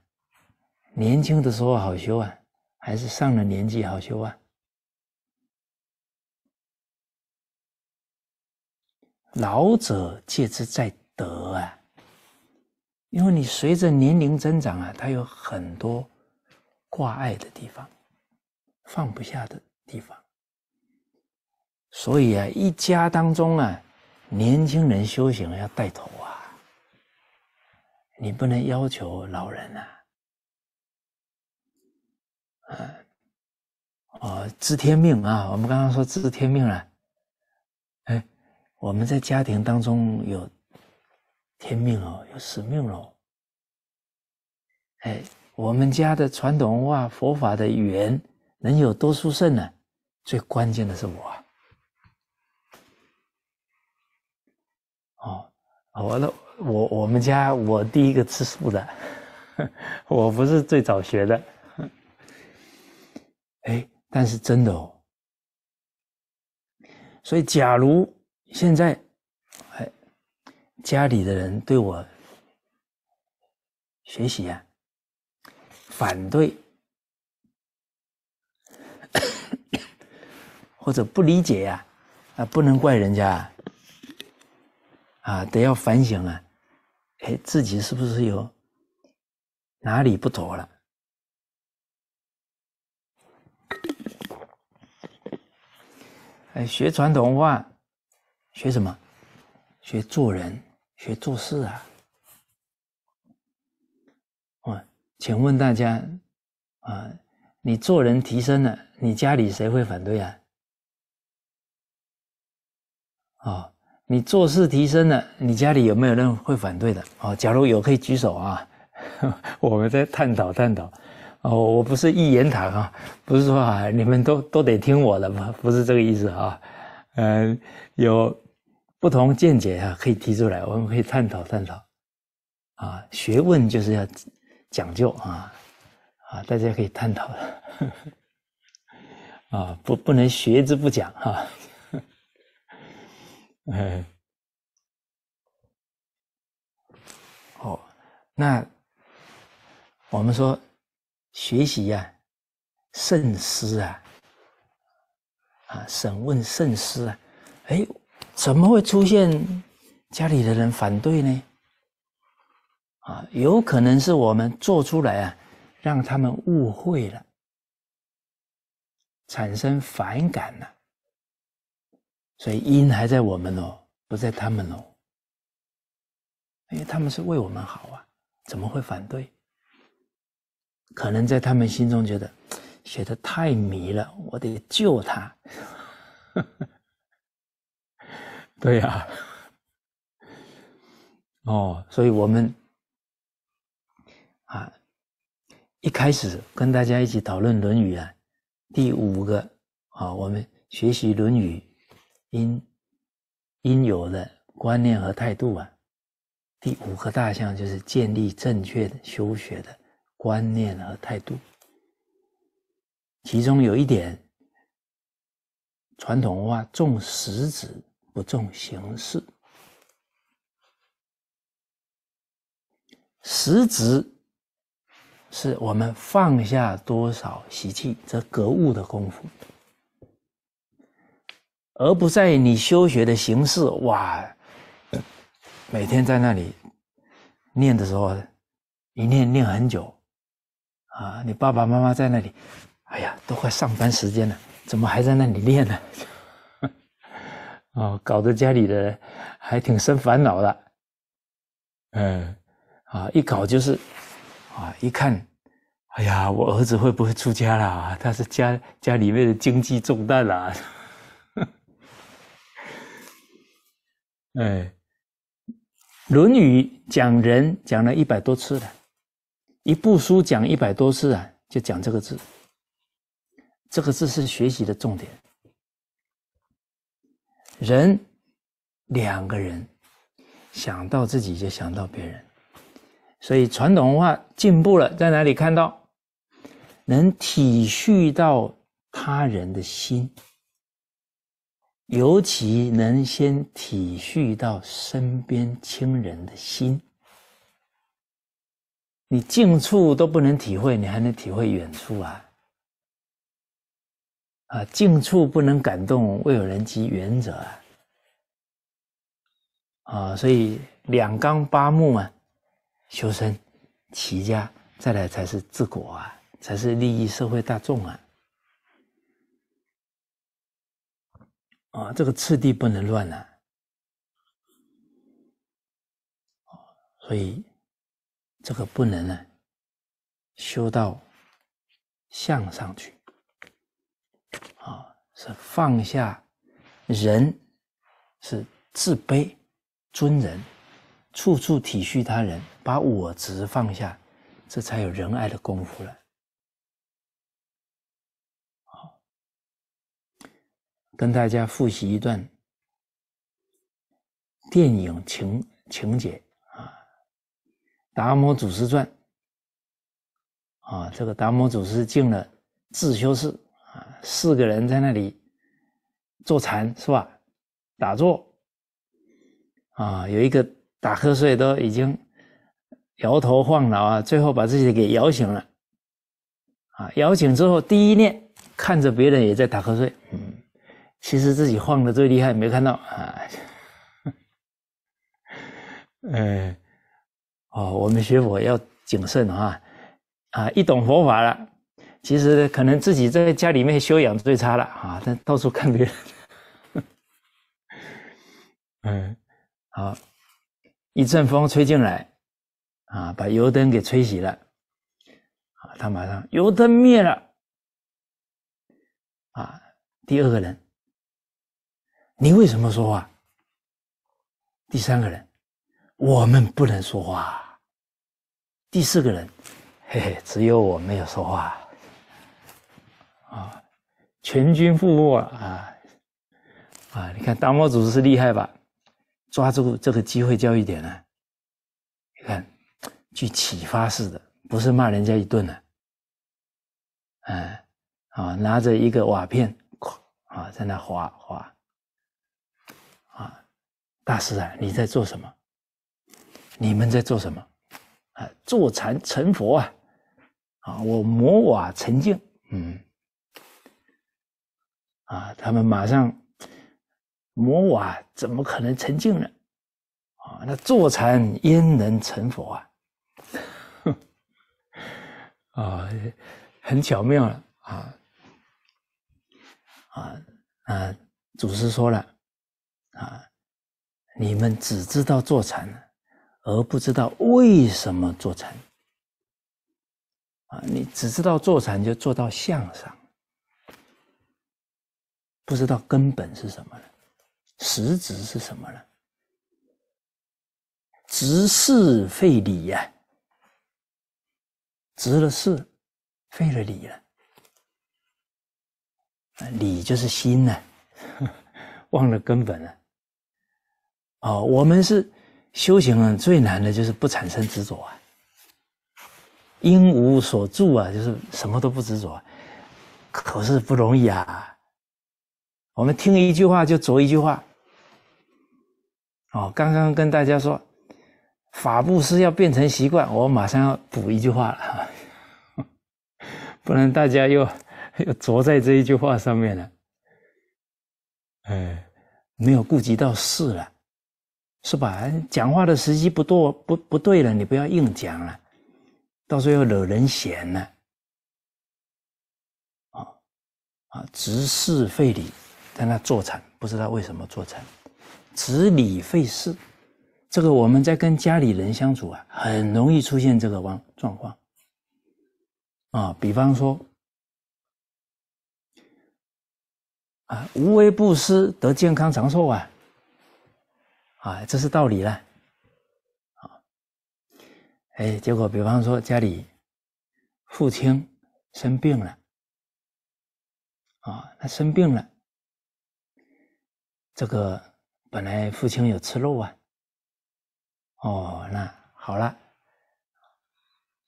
年轻的时候好修啊，还是上了年纪好修啊？老者戒之在德啊，因为你随着年龄增长啊，他有很多挂碍的地方，放不下的地方，所以啊，一家当中啊，年轻人修行要带头啊。你不能要求老人呐，啊，哦，知天命啊！我们刚刚说知天命了，哎，我们在家庭当中有天命哦，有使命哦。哎，我们家的传统文化、佛法的缘能有多殊胜呢？最关键的是我哦，我那。我我们家我第一个吃素的，我不是最早学的，哎，但是真的哦。所以，假如现在，哎，家里的人对我学习呀反对 或者不理解呀，啊，不能怪人家啊，啊，得要反省啊。哎，自己是不是有哪里不妥了？哎，学传统文化，学什么？学做人，学做事啊！啊，请问大家，啊，你做人提升了，你家里谁会反对啊？啊！你做事提升了，你家里有没有人会反对的？哦，假如有，可以举手啊。我们在探讨探讨。哦，我不是一言堂啊，不是说啊，你们都都得听我的嘛，不是这个意思啊。嗯，有不同见解啊，可以提出来，我们可以探讨探讨。啊，学问就是要讲究啊啊，大家可以探讨的。啊，不不能学之不讲哈。嗯。哦，那我们说学习啊，慎思啊，啊，审问慎思啊，哎，怎么会出现家里的人反对呢？啊，有可能是我们做出来啊，让他们误会了，产生反感了。所以因还在我们哦，不在他们哦。因为他们是为我们好啊，怎么会反对？可能在他们心中觉得写的太迷了，我得救他。对呀，哦，所以我们啊，一开始跟大家一起讨论《论语》啊，第五个啊，我们学习《论语》。应应有的观念和态度啊。第五个大项就是建立正确的修学的观念和态度。其中有一点，传统文化重实质不重形式，实质是我们放下多少习气，则格物的功夫。而不在你修学的形式，哇，每天在那里念的时候，一念念很久，啊，你爸爸妈妈在那里，哎呀，都快上班时间了，怎么还在那里念呢？啊，搞得家里的还挺生烦恼的，嗯，啊，一搞就是，啊，一看，哎呀，我儿子会不会出家了？他是家家里面的经济重担啊。哎，《论语》讲人讲了一百多次了，一部书讲一百多次啊，就讲这个字。这个字是学习的重点。人，两个人，想到自己就想到别人，所以传统文化进步了，在哪里看到？能体恤到他人的心。尤其能先体恤到身边亲人的心，你近处都不能体会，你还能体会远处啊？啊，近处不能感动，未有人及远者啊！啊，所以两纲八目啊，修身、齐家，再来才是治国啊，才是利益社会大众啊。啊，这个次第不能乱了，啊，所以这个不能呢，修到相上去，啊，是放下人，是自卑、尊人，处处体恤他人，把我执放下，这才有仁爱的功夫了。跟大家复习一段电影情情节啊，《达摩祖师传》啊，这个达摩祖师进了自修室啊，四个人在那里坐禅是吧？打坐啊，有一个打瞌睡都已经摇头晃脑啊，最后把自己给摇醒了啊。摇醒之后，第一念看着别人也在打瞌睡，嗯。其实自己晃的最厉害，没看到啊。嗯，哦，我们学佛要谨慎啊，啊，一懂佛法了，其实可能自己在家里面修养最差了啊，但到处看别人。嗯，好，一阵风吹进来，啊，把油灯给吹熄了，啊，他马上油灯灭了，啊，第二个人。你为什么说话？第三个人，我们不能说话。第四个人，嘿嘿，只有我没有说话。啊，全军覆没啊！啊，你看达摩祖师厉害吧？抓住这个机会教一点呢，你看，具启发式的，不是骂人家一顿呢。哎，啊，拿着一个瓦片，啊，在那划划。大师啊，你在做什么？你们在做什么？啊，坐禅成佛啊！啊，我魔瓦成净，嗯，啊，他们马上魔瓦怎么可能成净呢？啊，那坐禅焉能成佛啊？啊，很巧妙了啊！啊啊，祖师说了啊。你们只知道坐禅而不知道为什么坐禅。啊，你只知道坐禅就做到相上，不知道根本是什么呢？实质是什么呢？执事废理呀，执了事，废了理了。理就是心呢，忘了根本了。哦，我们是修行啊，最难的就是不产生执着啊，因无所住啊，就是什么都不执着，可是不容易啊。我们听一句话就着一句话，哦，刚刚跟大家说，法布施要变成习惯，我马上要补一句话了，不然大家又又着在这一句话上面了，哎，没有顾及到事了。是吧？讲话的时机不多，不不对了，你不要硬讲了，到时候要惹人嫌了。啊啊，执事废理，在那坐禅不知道为什么坐禅，执理废事，这个我们在跟家里人相处啊，很容易出现这个状状况。啊，比方说，啊，无为不施得健康长寿啊。啊，这是道理了，啊，哎，结果，比方说家里父亲生病了，啊，他生病了，这个本来父亲有吃肉啊，哦，那好了，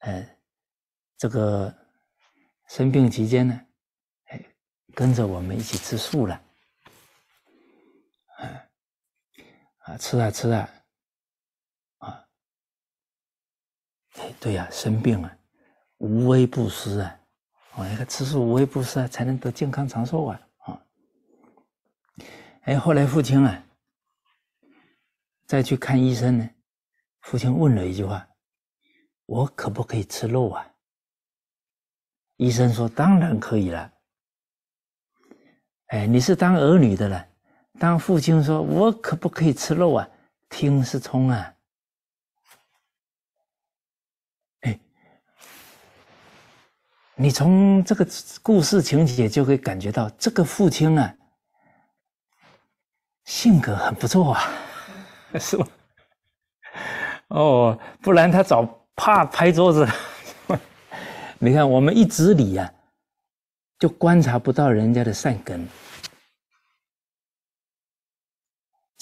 呃，这个生病期间呢，哎，跟着我们一起吃素了。啊，吃啊吃啊，啊，哎，对呀，生病啊，无微不施啊，哦，一个吃素无微不施啊，才能得健康长寿啊，啊，哎，后来父亲啊，再去看医生呢，父亲问了一句话：“我可不可以吃肉啊？”医生说：“当然可以了。”哎，你是当儿女的了。当父亲说：“我可不可以吃肉啊？”听是聪啊，哎，你从这个故事情节就会感觉到这个父亲啊，性格很不错啊，是吧？哦，不然他早怕拍桌子。你看，我们一指理啊，就观察不到人家的善根。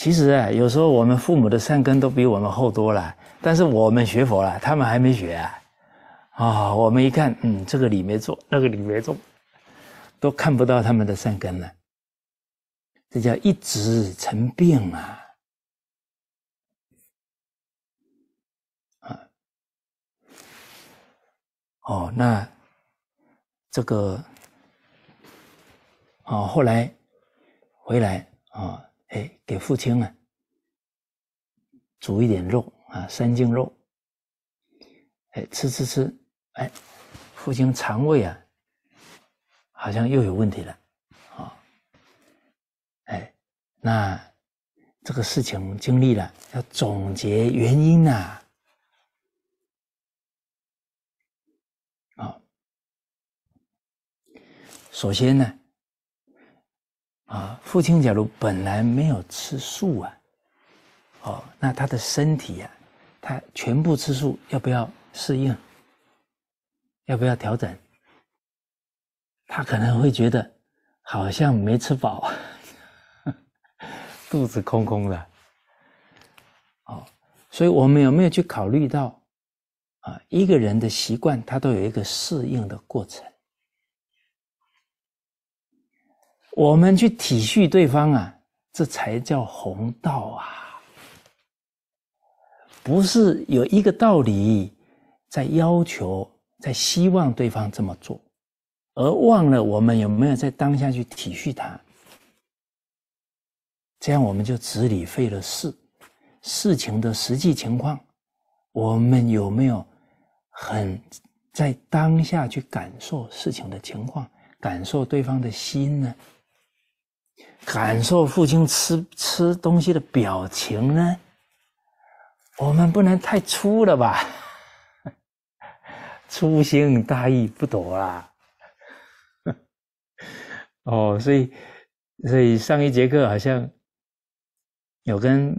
其实啊，有时候我们父母的善根都比我们厚多了，但是我们学佛了，他们还没学啊。啊，我们一看，嗯，这个你没做，那个你没做，都看不到他们的善根了。这叫一直成病啊！啊，哦，那这个啊，后来回来啊。哎，给父亲啊煮一点肉啊，三斤肉，哎，吃吃吃，哎，父亲肠胃啊好像又有问题了，啊，哎，那这个事情经历了，要总结原因呐，啊，首先呢。啊，父亲，假如本来没有吃素啊，哦，那他的身体呀，他全部吃素，要不要适应？要不要调整？他可能会觉得好像没吃饱，肚子空空的。哦，所以我们有没有去考虑到啊？一个人的习惯，他都有一个适应的过程。我们去体恤对方啊，这才叫弘道啊！不是有一个道理在要求、在希望对方这么做，而忘了我们有没有在当下去体恤他？这样我们就只理废了事。事情的实际情况，我们有没有很在当下去感受事情的情况，感受对方的心呢？感受父亲吃吃东西的表情呢？我们不能太粗了吧？粗心大意不妥啦。哦，所以所以上一节课好像有跟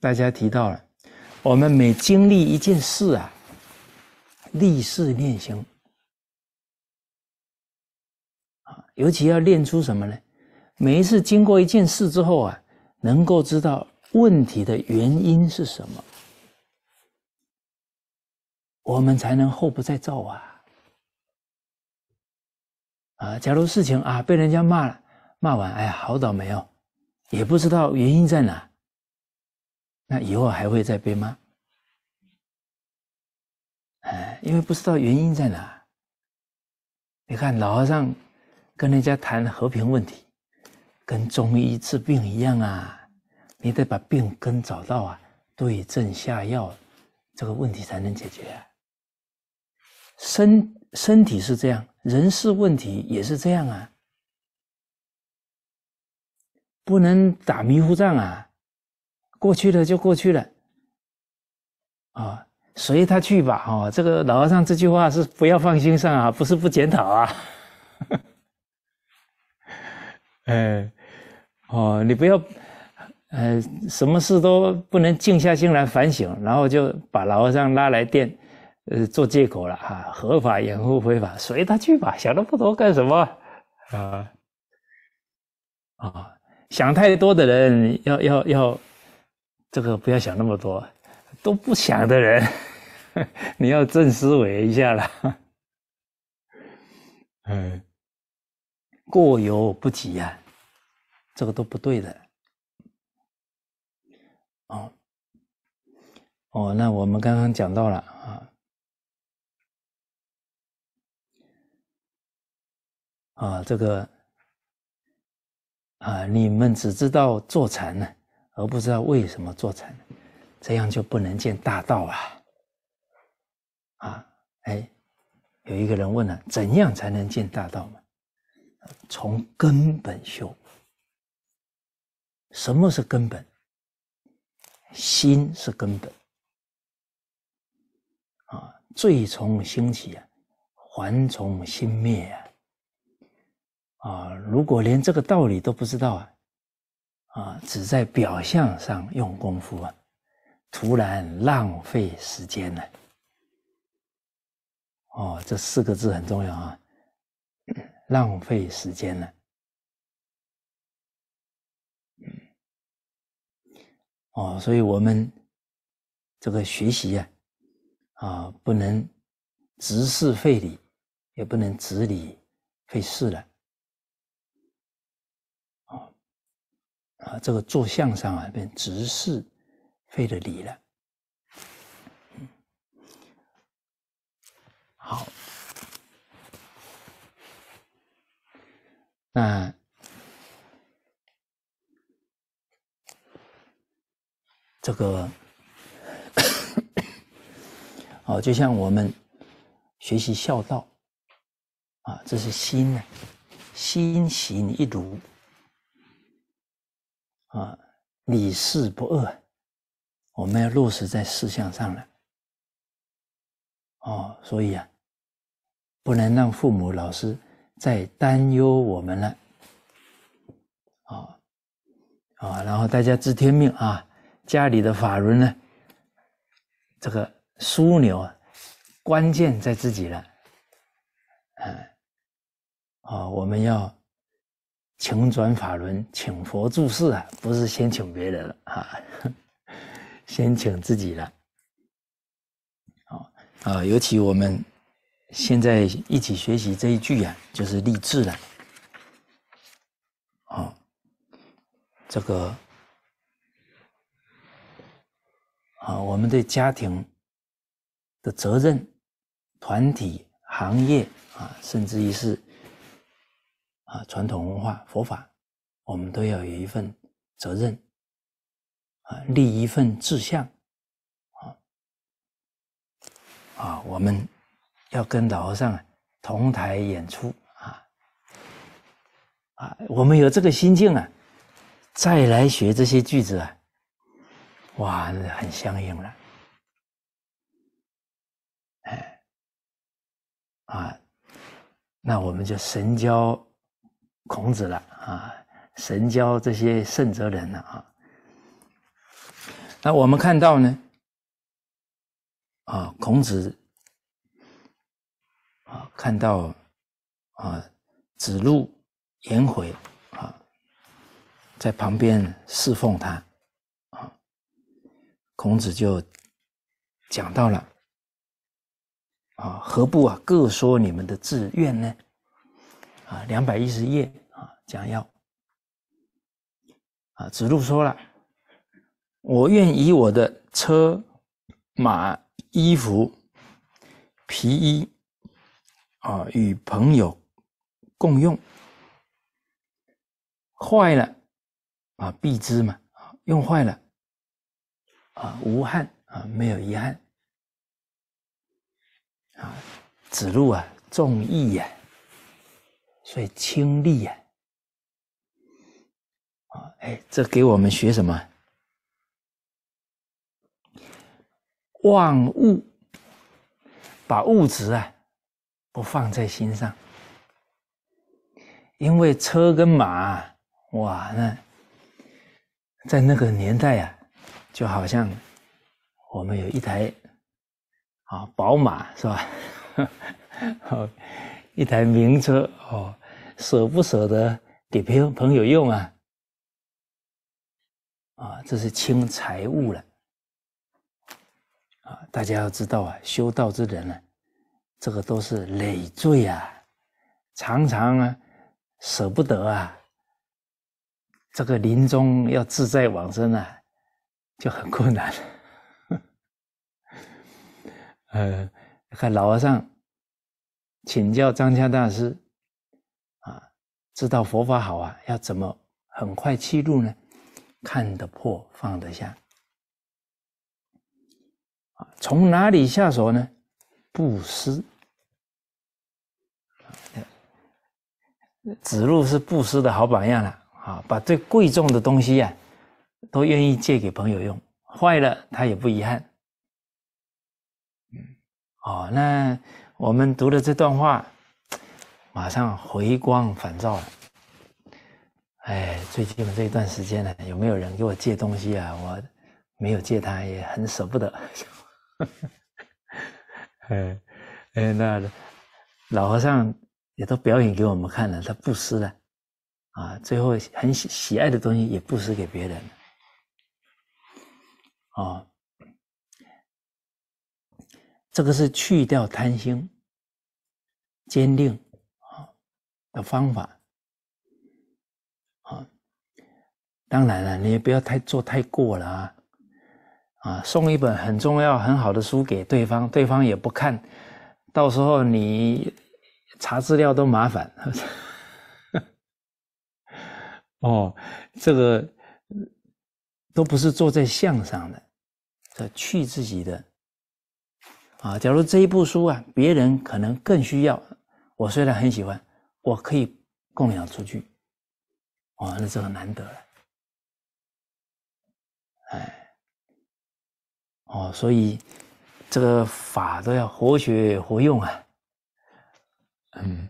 大家提到了，我们每经历一件事啊，立誓念行尤其要练出什么呢？每一次经过一件事之后啊，能够知道问题的原因是什么，我们才能后不再造啊！啊，假如事情啊被人家骂了，骂完，哎，好倒霉哦，也不知道原因在哪，那以后还会再被骂，哎，因为不知道原因在哪。你看老和尚跟人家谈和平问题。跟中医治病一样啊，你得把病根找到啊，对症下药，这个问题才能解决。身身体是这样，人事问题也是这样啊，不能打迷糊仗啊，过去了就过去了，啊，随他去吧，哦，这个老和尚这句话是不要放心上啊，不是不检讨啊。哎，哦，你不要，呃，什么事都不能静下心来反省，然后就把老和尚拉来电，呃，做借口了啊，合法掩护非法，随他去吧，想那么多干什么？啊啊，想太多的人，要要要，这个不要想那么多，都不想的人，你要正思维一下了，嗯。过犹不及呀，这个都不对的。哦，哦，那我们刚刚讲到了啊，啊，这个啊，你们只知道坐禅呢，而不知道为什么坐禅，这样就不能见大道啊。啊，哎，有一个人问了：怎样才能见大道嘛？从根本修，什么是根本？心是根本啊！罪从心起啊，还从心灭啊！啊，如果连这个道理都不知道啊，啊，只在表象上用功夫啊，徒然浪费时间呢。哦，这四个字很重要啊。浪费时间了，哦，所以我们这个学习啊，啊，不能直视废理，也不能直理废事了，啊，这个做相上啊，便直视废了理了，好。那这个哦，就像我们学习孝道啊，这是心呢，心行一如啊，理事不恶，我们要落实在事项上了。哦，所以啊，不能让父母、老师。在担忧我们了，啊啊！然后大家知天命啊，家里的法轮呢？这个枢纽啊，关键在自己了，嗯，啊，我们要请转法轮，请佛注释啊，不是先请别人了啊，先请自己了，啊，尤其我们。现在一起学习这一句啊，就是励志了。啊，这个啊，我们的家庭的责任、团体、行业啊，甚至于是啊，传统文化、佛法，我们都要有一份责任啊，立一份志向啊啊，我们。要跟老和尚同台演出啊！啊，我们有这个心境啊，再来学这些句子啊，哇，那很相应了。哎，啊，那我们就神交孔子了啊，神交这些圣哲人了啊。那我们看到呢，啊，孔子。啊，看到，啊，子路、颜回，啊，在旁边侍奉他，啊，孔子就讲到了，啊，何不啊，各说你们的志愿呢？啊，两百一十页，啊，讲要，啊，子路说了，我愿以我的车、马、衣服、皮衣。啊，与朋友共用，坏了啊，必之嘛，用坏了啊，无憾啊，没有遗憾。啊，子路啊，重义呀，所以轻利呀。啊，哎，这给我们学什么？万物，把物质啊。不放在心上，因为车跟马，哇，那在那个年代啊，就好像我们有一台啊宝马是吧？一台名车哦，舍不舍得给朋友朋友用啊？啊，这是轻财物了啊！大家要知道啊，修道之人呢。这个都是累赘啊，常常啊，舍不得啊，这个临终要自在往生啊，就很困难了。呃，看老和尚请教张家大师，啊，知道佛法好啊，要怎么很快切入呢？看得破，放得下。从哪里下手呢？布施。子路是布施的好榜样了啊！把最贵重的东西呀，都愿意借给朋友用，坏了他也不遗憾。嗯，哦，那我们读了这段话，马上回光返照了。哎，最近这一段时间呢，有没有人给我借东西啊？我没有借他，也很舍不得。哎哎，那老和尚。也都表演给我们看了，他布施了，啊，最后很喜爱的东西也布施给别人，啊，这个是去掉贪心、坚定啊的方法，啊，当然了，你也不要太做太过了啊，啊，送一本很重要、很好的书给对方，对方也不看，到时候你。查资料都麻烦，哦，这个都不是坐在相上的，这去自己的啊。假如这一部书啊，别人可能更需要。我虽然很喜欢，我可以供养出去，啊，那这很难得了。哎，哦，所以这个法都要活学活用啊。嗯，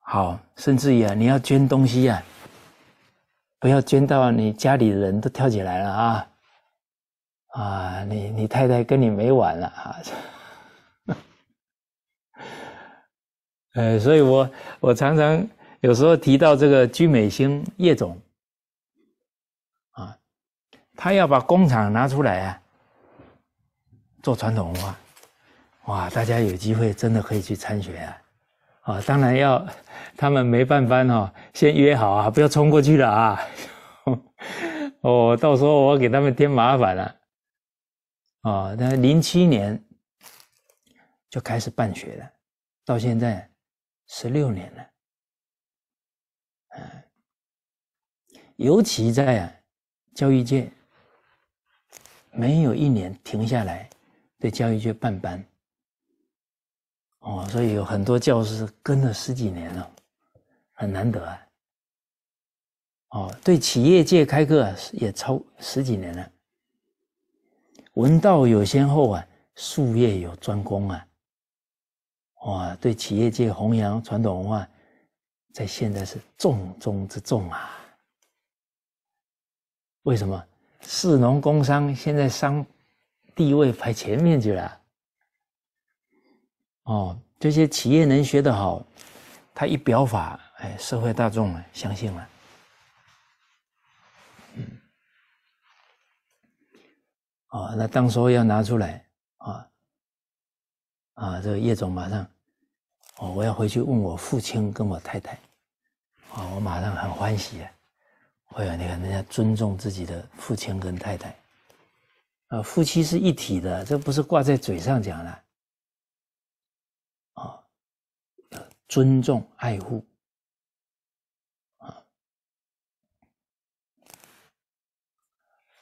好，甚至于啊，你要捐东西啊，不要捐到你家里人都跳起来了啊！啊，你你太太跟你没完了啊！呃，所以我我常常有时候提到这个居美星叶总啊，他要把工厂拿出来啊，做传统文化，哇，大家有机会真的可以去参学啊！啊，当然要他们没办班哦，先约好啊，不要冲过去了啊！哦，到时候我给他们添麻烦了。啊，那零七年就开始办学了，到现在十六年了。哎，尤其在啊教育界，没有一年停下来在教育界办班。哦，所以有很多教师跟了十几年了，很难得啊！哦，对企业界开课也超十几年了。闻道有先后啊，术业有专攻啊！哇，对企业界弘扬传统文化，在现在是重中之重啊！为什么？士农工商现在商地位排前面去了。哦，这些企业能学得好，他一表法，哎，社会大众啊，相信了。哦，那当时候要拿出来，啊，啊，这个叶总马上，哦，我要回去问我父亲跟我太太，啊，我马上很欢喜哎，呀，你看人家尊重自己的父亲跟太太，啊，夫妻是一体的，这不是挂在嘴上讲的。尊重、爱护，啊，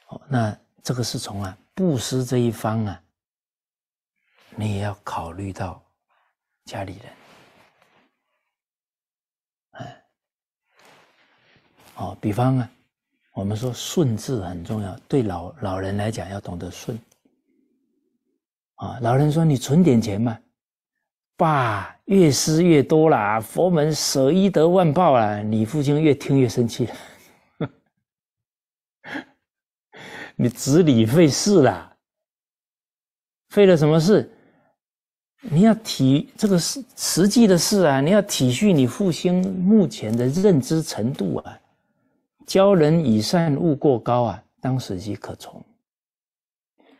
好，那这个是从啊布施这一方啊，你也要考虑到家里人，哎，好，比方啊，我们说顺治很重要，对老老人来讲，要懂得顺，啊，老人说你存点钱嘛。爸，越施越多啦，佛门舍一得万报啊，你父亲越听越生气，你子理费事了，费了什么事？你要体这个实实际的事啊，你要体恤你父亲目前的认知程度啊。教人以善，勿过高啊，当时机可从。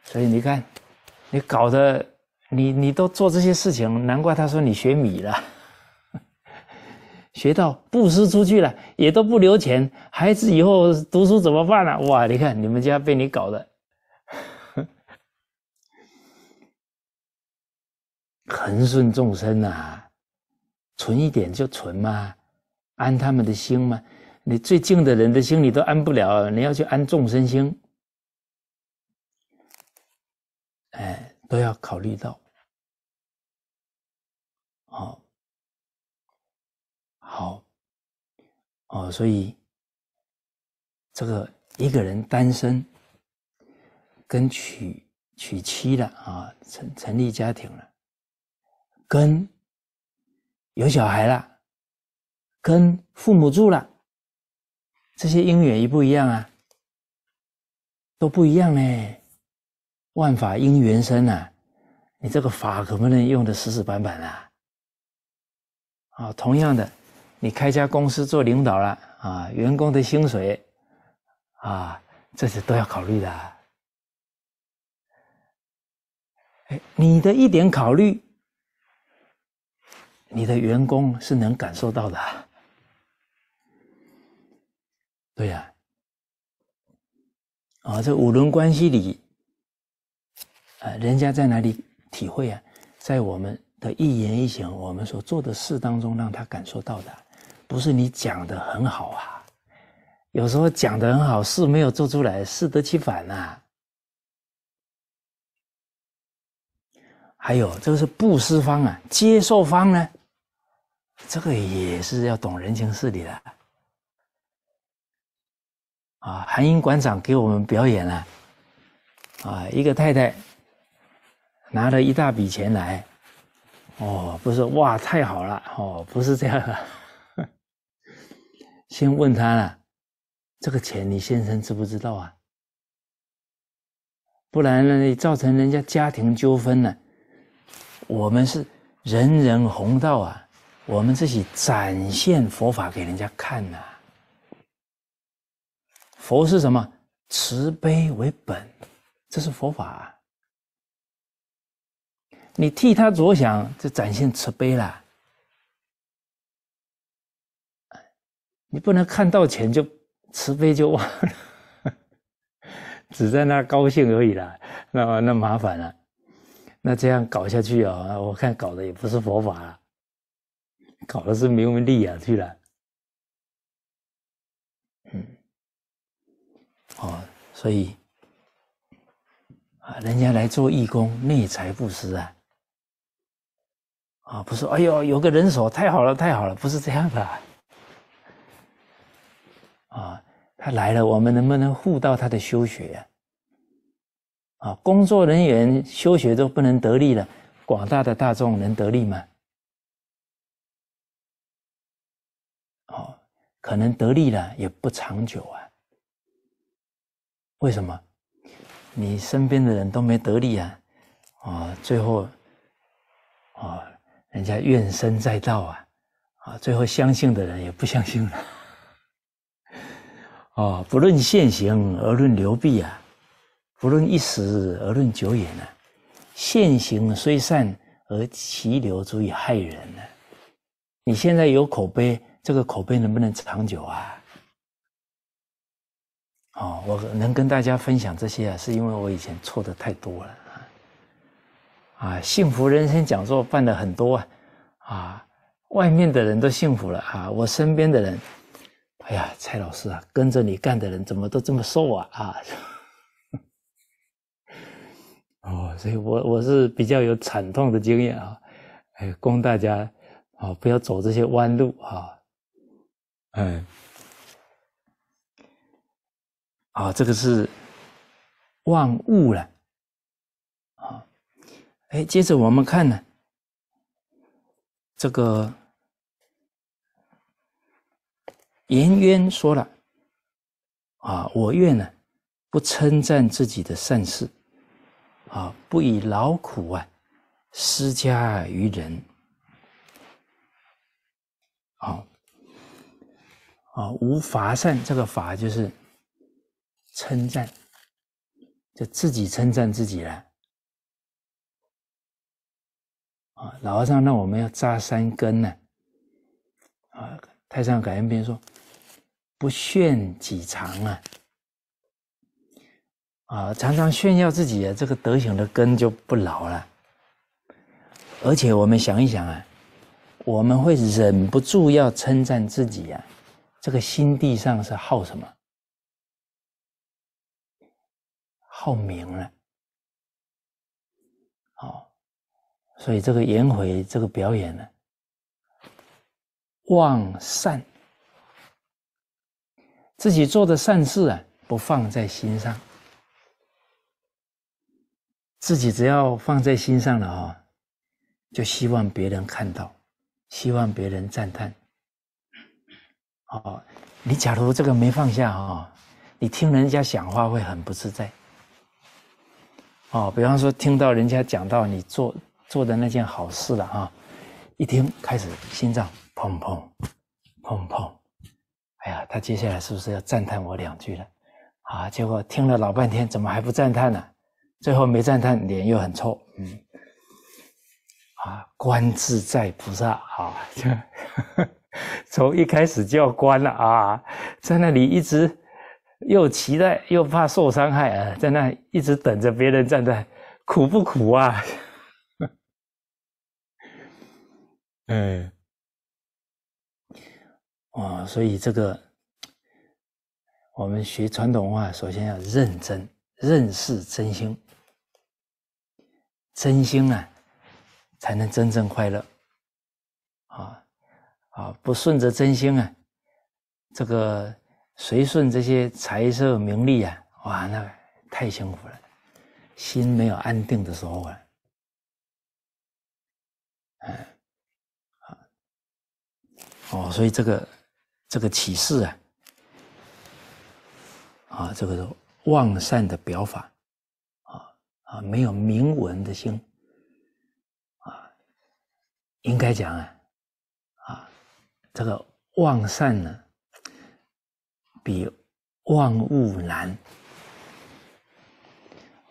所以你看，你搞得。你你都做这些事情，难怪他说你学米了，学到布施出去了，也都不留钱，孩子以后读书怎么办呢？哇，你看你们家被你搞的，恒顺众生啊，存一点就存嘛，安他们的心嘛。你最静的人的心你都安不了，你要去安众生心，哎。都要考虑到，好，好，哦，所以这个一个人单身，跟娶娶妻了啊，成成立家庭了，跟有小孩了，跟父母住了，这些因缘一不一样啊？都不一样嘞。万法因缘生呐，你这个法可不能用的死死板板啊！同样的，你开家公司做领导了啊，员工的薪水啊，这些都要考虑的。哎，你的一点考虑，你的员工是能感受到的。对呀，啊，这五伦关系里。呃，人家在哪里体会啊？在我们的一言一行、我们所做的事当中，让他感受到的，不是你讲的很好啊。有时候讲的很好，事没有做出来，适得其反呐。还有这个是布施方啊，接受方呢，这个也是要懂人情事理的。啊，韩英馆长给我们表演了啊，一个太太。拿了一大笔钱来，哦，不是哇，太好了哦，不是这样的，先问他了，这个钱你先生知不知道啊？不然呢，你造成人家家庭纠纷了。我们是人人弘道啊，我们自己展现佛法给人家看呐。佛是什么？慈悲为本，这是佛法。你替他着想，就展现慈悲了。你不能看到钱就慈悲就忘了，只在那高兴而已了。那那麻烦了，那这样搞下去啊，我看搞的也不是佛法，搞的是名闻利养去了。嗯，哦，所以啊，人家来做义工，内财布施啊。啊，不是，哎呦，有个人手太好了，太好了，不是这样的。啊，他来了，我们能不能护到他的修学呀？啊，工作人员修学都不能得利了，广大的大众能得利吗？哦，可能得利了也不长久啊。为什么？你身边的人都没得利啊？啊，最后，啊。人家怨声载道啊，啊，最后相信的人也不相信了。哦，不论现行而论流弊啊，不论一时而论久远呢，现行虽善而其流足以害人呢。你现在有口碑，这个口碑能不能长久啊？哦，我能跟大家分享这些啊，是因为我以前错的太多了。啊，幸福人生讲座办了很多啊，啊，外面的人都幸福了啊，我身边的人，哎呀，蔡老师啊，跟着你干的人怎么都这么瘦啊？啊，哦，所以我我是比较有惨痛的经验啊，哎，供大家啊不要走这些弯路啊，嗯，啊，这个是万物了。哎，接着我们看呢，这个颜渊说了：“啊，我愿呢不称赞自己的善事，啊，不以劳苦啊施加于人，好，啊，无伐善，这个伐就是称赞，就自己称赞自己了。”啊，老和尚，那我们要扎三根呢？啊，太上感应篇说，不炫己长啊，啊，常常炫耀自己啊，这个德行的根就不牢了。而且我们想一想啊，我们会忍不住要称赞自己呀，这个心地上是好什么？好名了。所以这个颜回这个表演呢，忘善，自己做的善事啊不放在心上，自己只要放在心上了哈，就希望别人看到，希望别人赞叹。哦，你假如这个没放下哈，你听人家讲话会很不自在。哦，比方说听到人家讲到你做。做的那件好事了啊！一听开始心脏砰砰砰砰，哎呀，他接下来是不是要赞叹我两句了？啊，结果听了老半天，怎么还不赞叹呢？最后没赞叹，脸又很臭，嗯，啊，观自在菩萨，啊，从一开始就要观了啊，在那里一直又期待又怕受伤害啊，在那一直等着别人赞叹，苦不苦啊？哎，哦，所以这个，我们学传统文化，首先要认真认识真心，真心啊，才能真正快乐。啊啊！不顺着真心啊，这个随顺这些财色名利啊，哇，那太辛苦了。心没有安定的时候啊，哎。哦，所以这个这个启示啊，啊，这个忘善的表法，啊啊，没有铭文的心，啊，应该讲啊，啊，这个忘善呢，比万物难。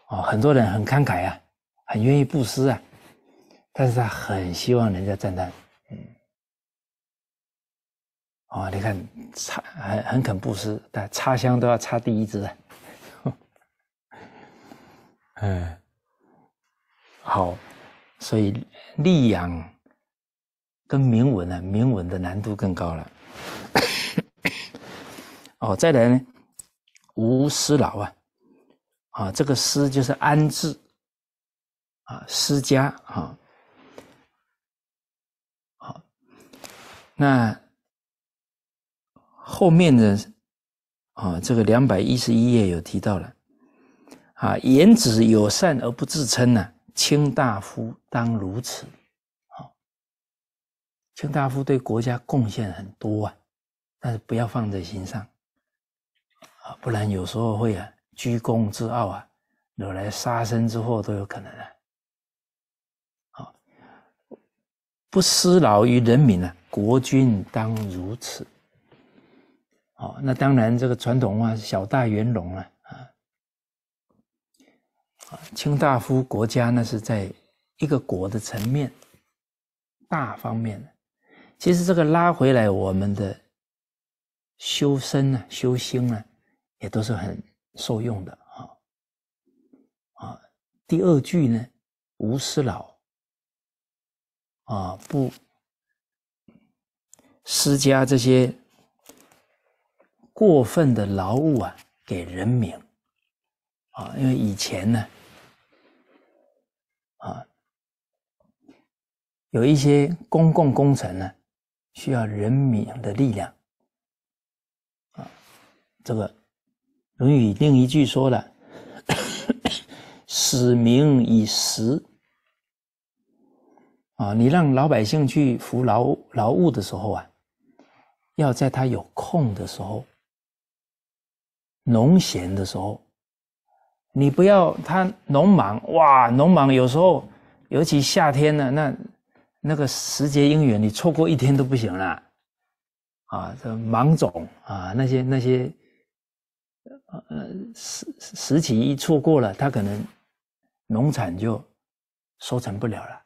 哦，很多人很慷慨啊，很愿意布施啊，但是他很希望人家赞叹。哦，你看，插很很肯布施，但插香都要插第一支。哎，好，所以溧养跟铭文呢，铭文的难度更高了。哦，再来呢，无施劳啊，啊，这个施就是安置，啊，施家，好，好，那。后面的啊，这个两百一十一页有提到了啊，言子有善而不自称呢，卿大夫当如此。好，卿大夫对国家贡献很多啊，但是不要放在心上啊，不然有时候会啊居功自傲啊，惹来杀身之祸都有可能啊。好，不失劳于人民啊，国君当如此。哦，那当然，这个传统化是“小大圆融”啊，啊，啊，卿大夫国家呢是在一个国的层面，大方面的。其实这个拉回来，我们的修身呢、修心呢，也都是很受用的啊。啊，第二句呢，无私老，啊，不施加这些。过分的劳务啊，给人民啊，因为以前呢，啊，有一些公共工程呢，需要人民的力量啊。这个《论语》另一句说了：“ 使民以食，啊，你让老百姓去服劳劳务的时候啊，要在他有空的时候。农闲的时候，你不要他农忙哇，农忙有时候，尤其夏天呢，那那个时节因缘，你错过一天都不行了啊！这芒种啊，那些那些呃，时时期一错过了，他可能农产就收成不了了。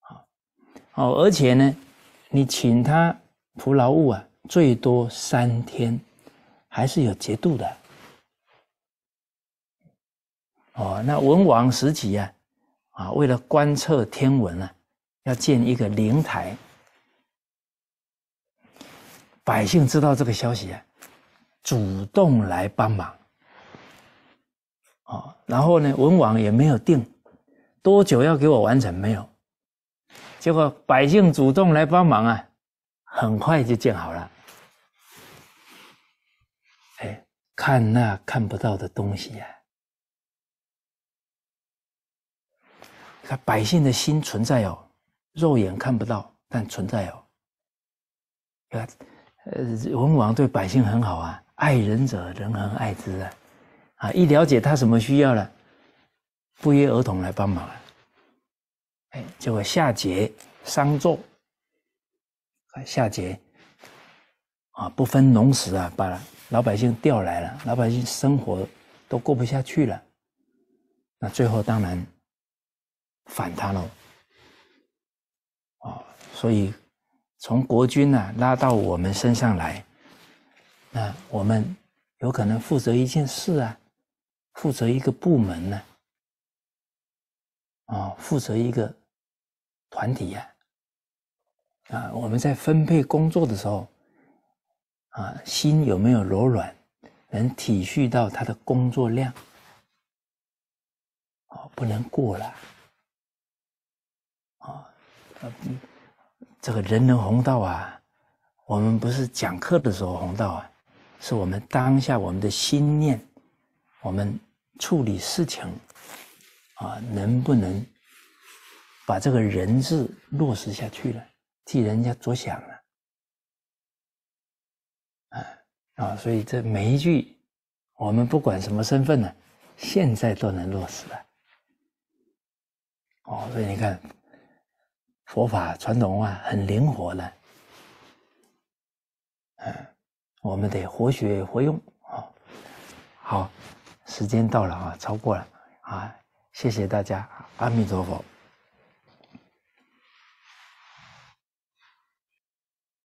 好，哦，而且呢，你请他仆劳务啊，最多三天。还是有节度的。哦，那文王时期啊，啊，为了观测天文啊，要建一个灵台，百姓知道这个消息啊，主动来帮忙。哦，然后呢，文王也没有定多久要给我完成，没有，结果百姓主动来帮忙啊，很快就建好了。看那看不到的东西呀！看百姓的心存在哦，肉眼看不到，但存在哦。吧，呃，文王对百姓很好啊，爱人者人恒爱之啊。啊，一了解他什么需要了，不约而同来帮忙了。哎，结果夏桀、商纣，夏桀啊，不分农时啊，把。老百姓调来了，老百姓生活都过不下去了，那最后当然反他喽。哦，所以从国军呢拉到我们身上来，那我们有可能负责一件事啊，负责一个部门呢，啊，负责一个团体呀，啊，我们在分配工作的时候。啊，心有没有柔软，能体恤到他的工作量？啊，不能过了。啊，这个人能红道啊？我们不是讲课的时候红道啊，是我们当下我们的心念，我们处理事情，啊，能不能把这个人字落实下去了？替人家着想了。啊，所以这每一句，我们不管什么身份呢，现在都能落实了。哦，所以你看，佛法传统化很灵活的，嗯，我们得活学活用啊。好，时间到了啊，超过了啊，谢谢大家，阿弥陀佛。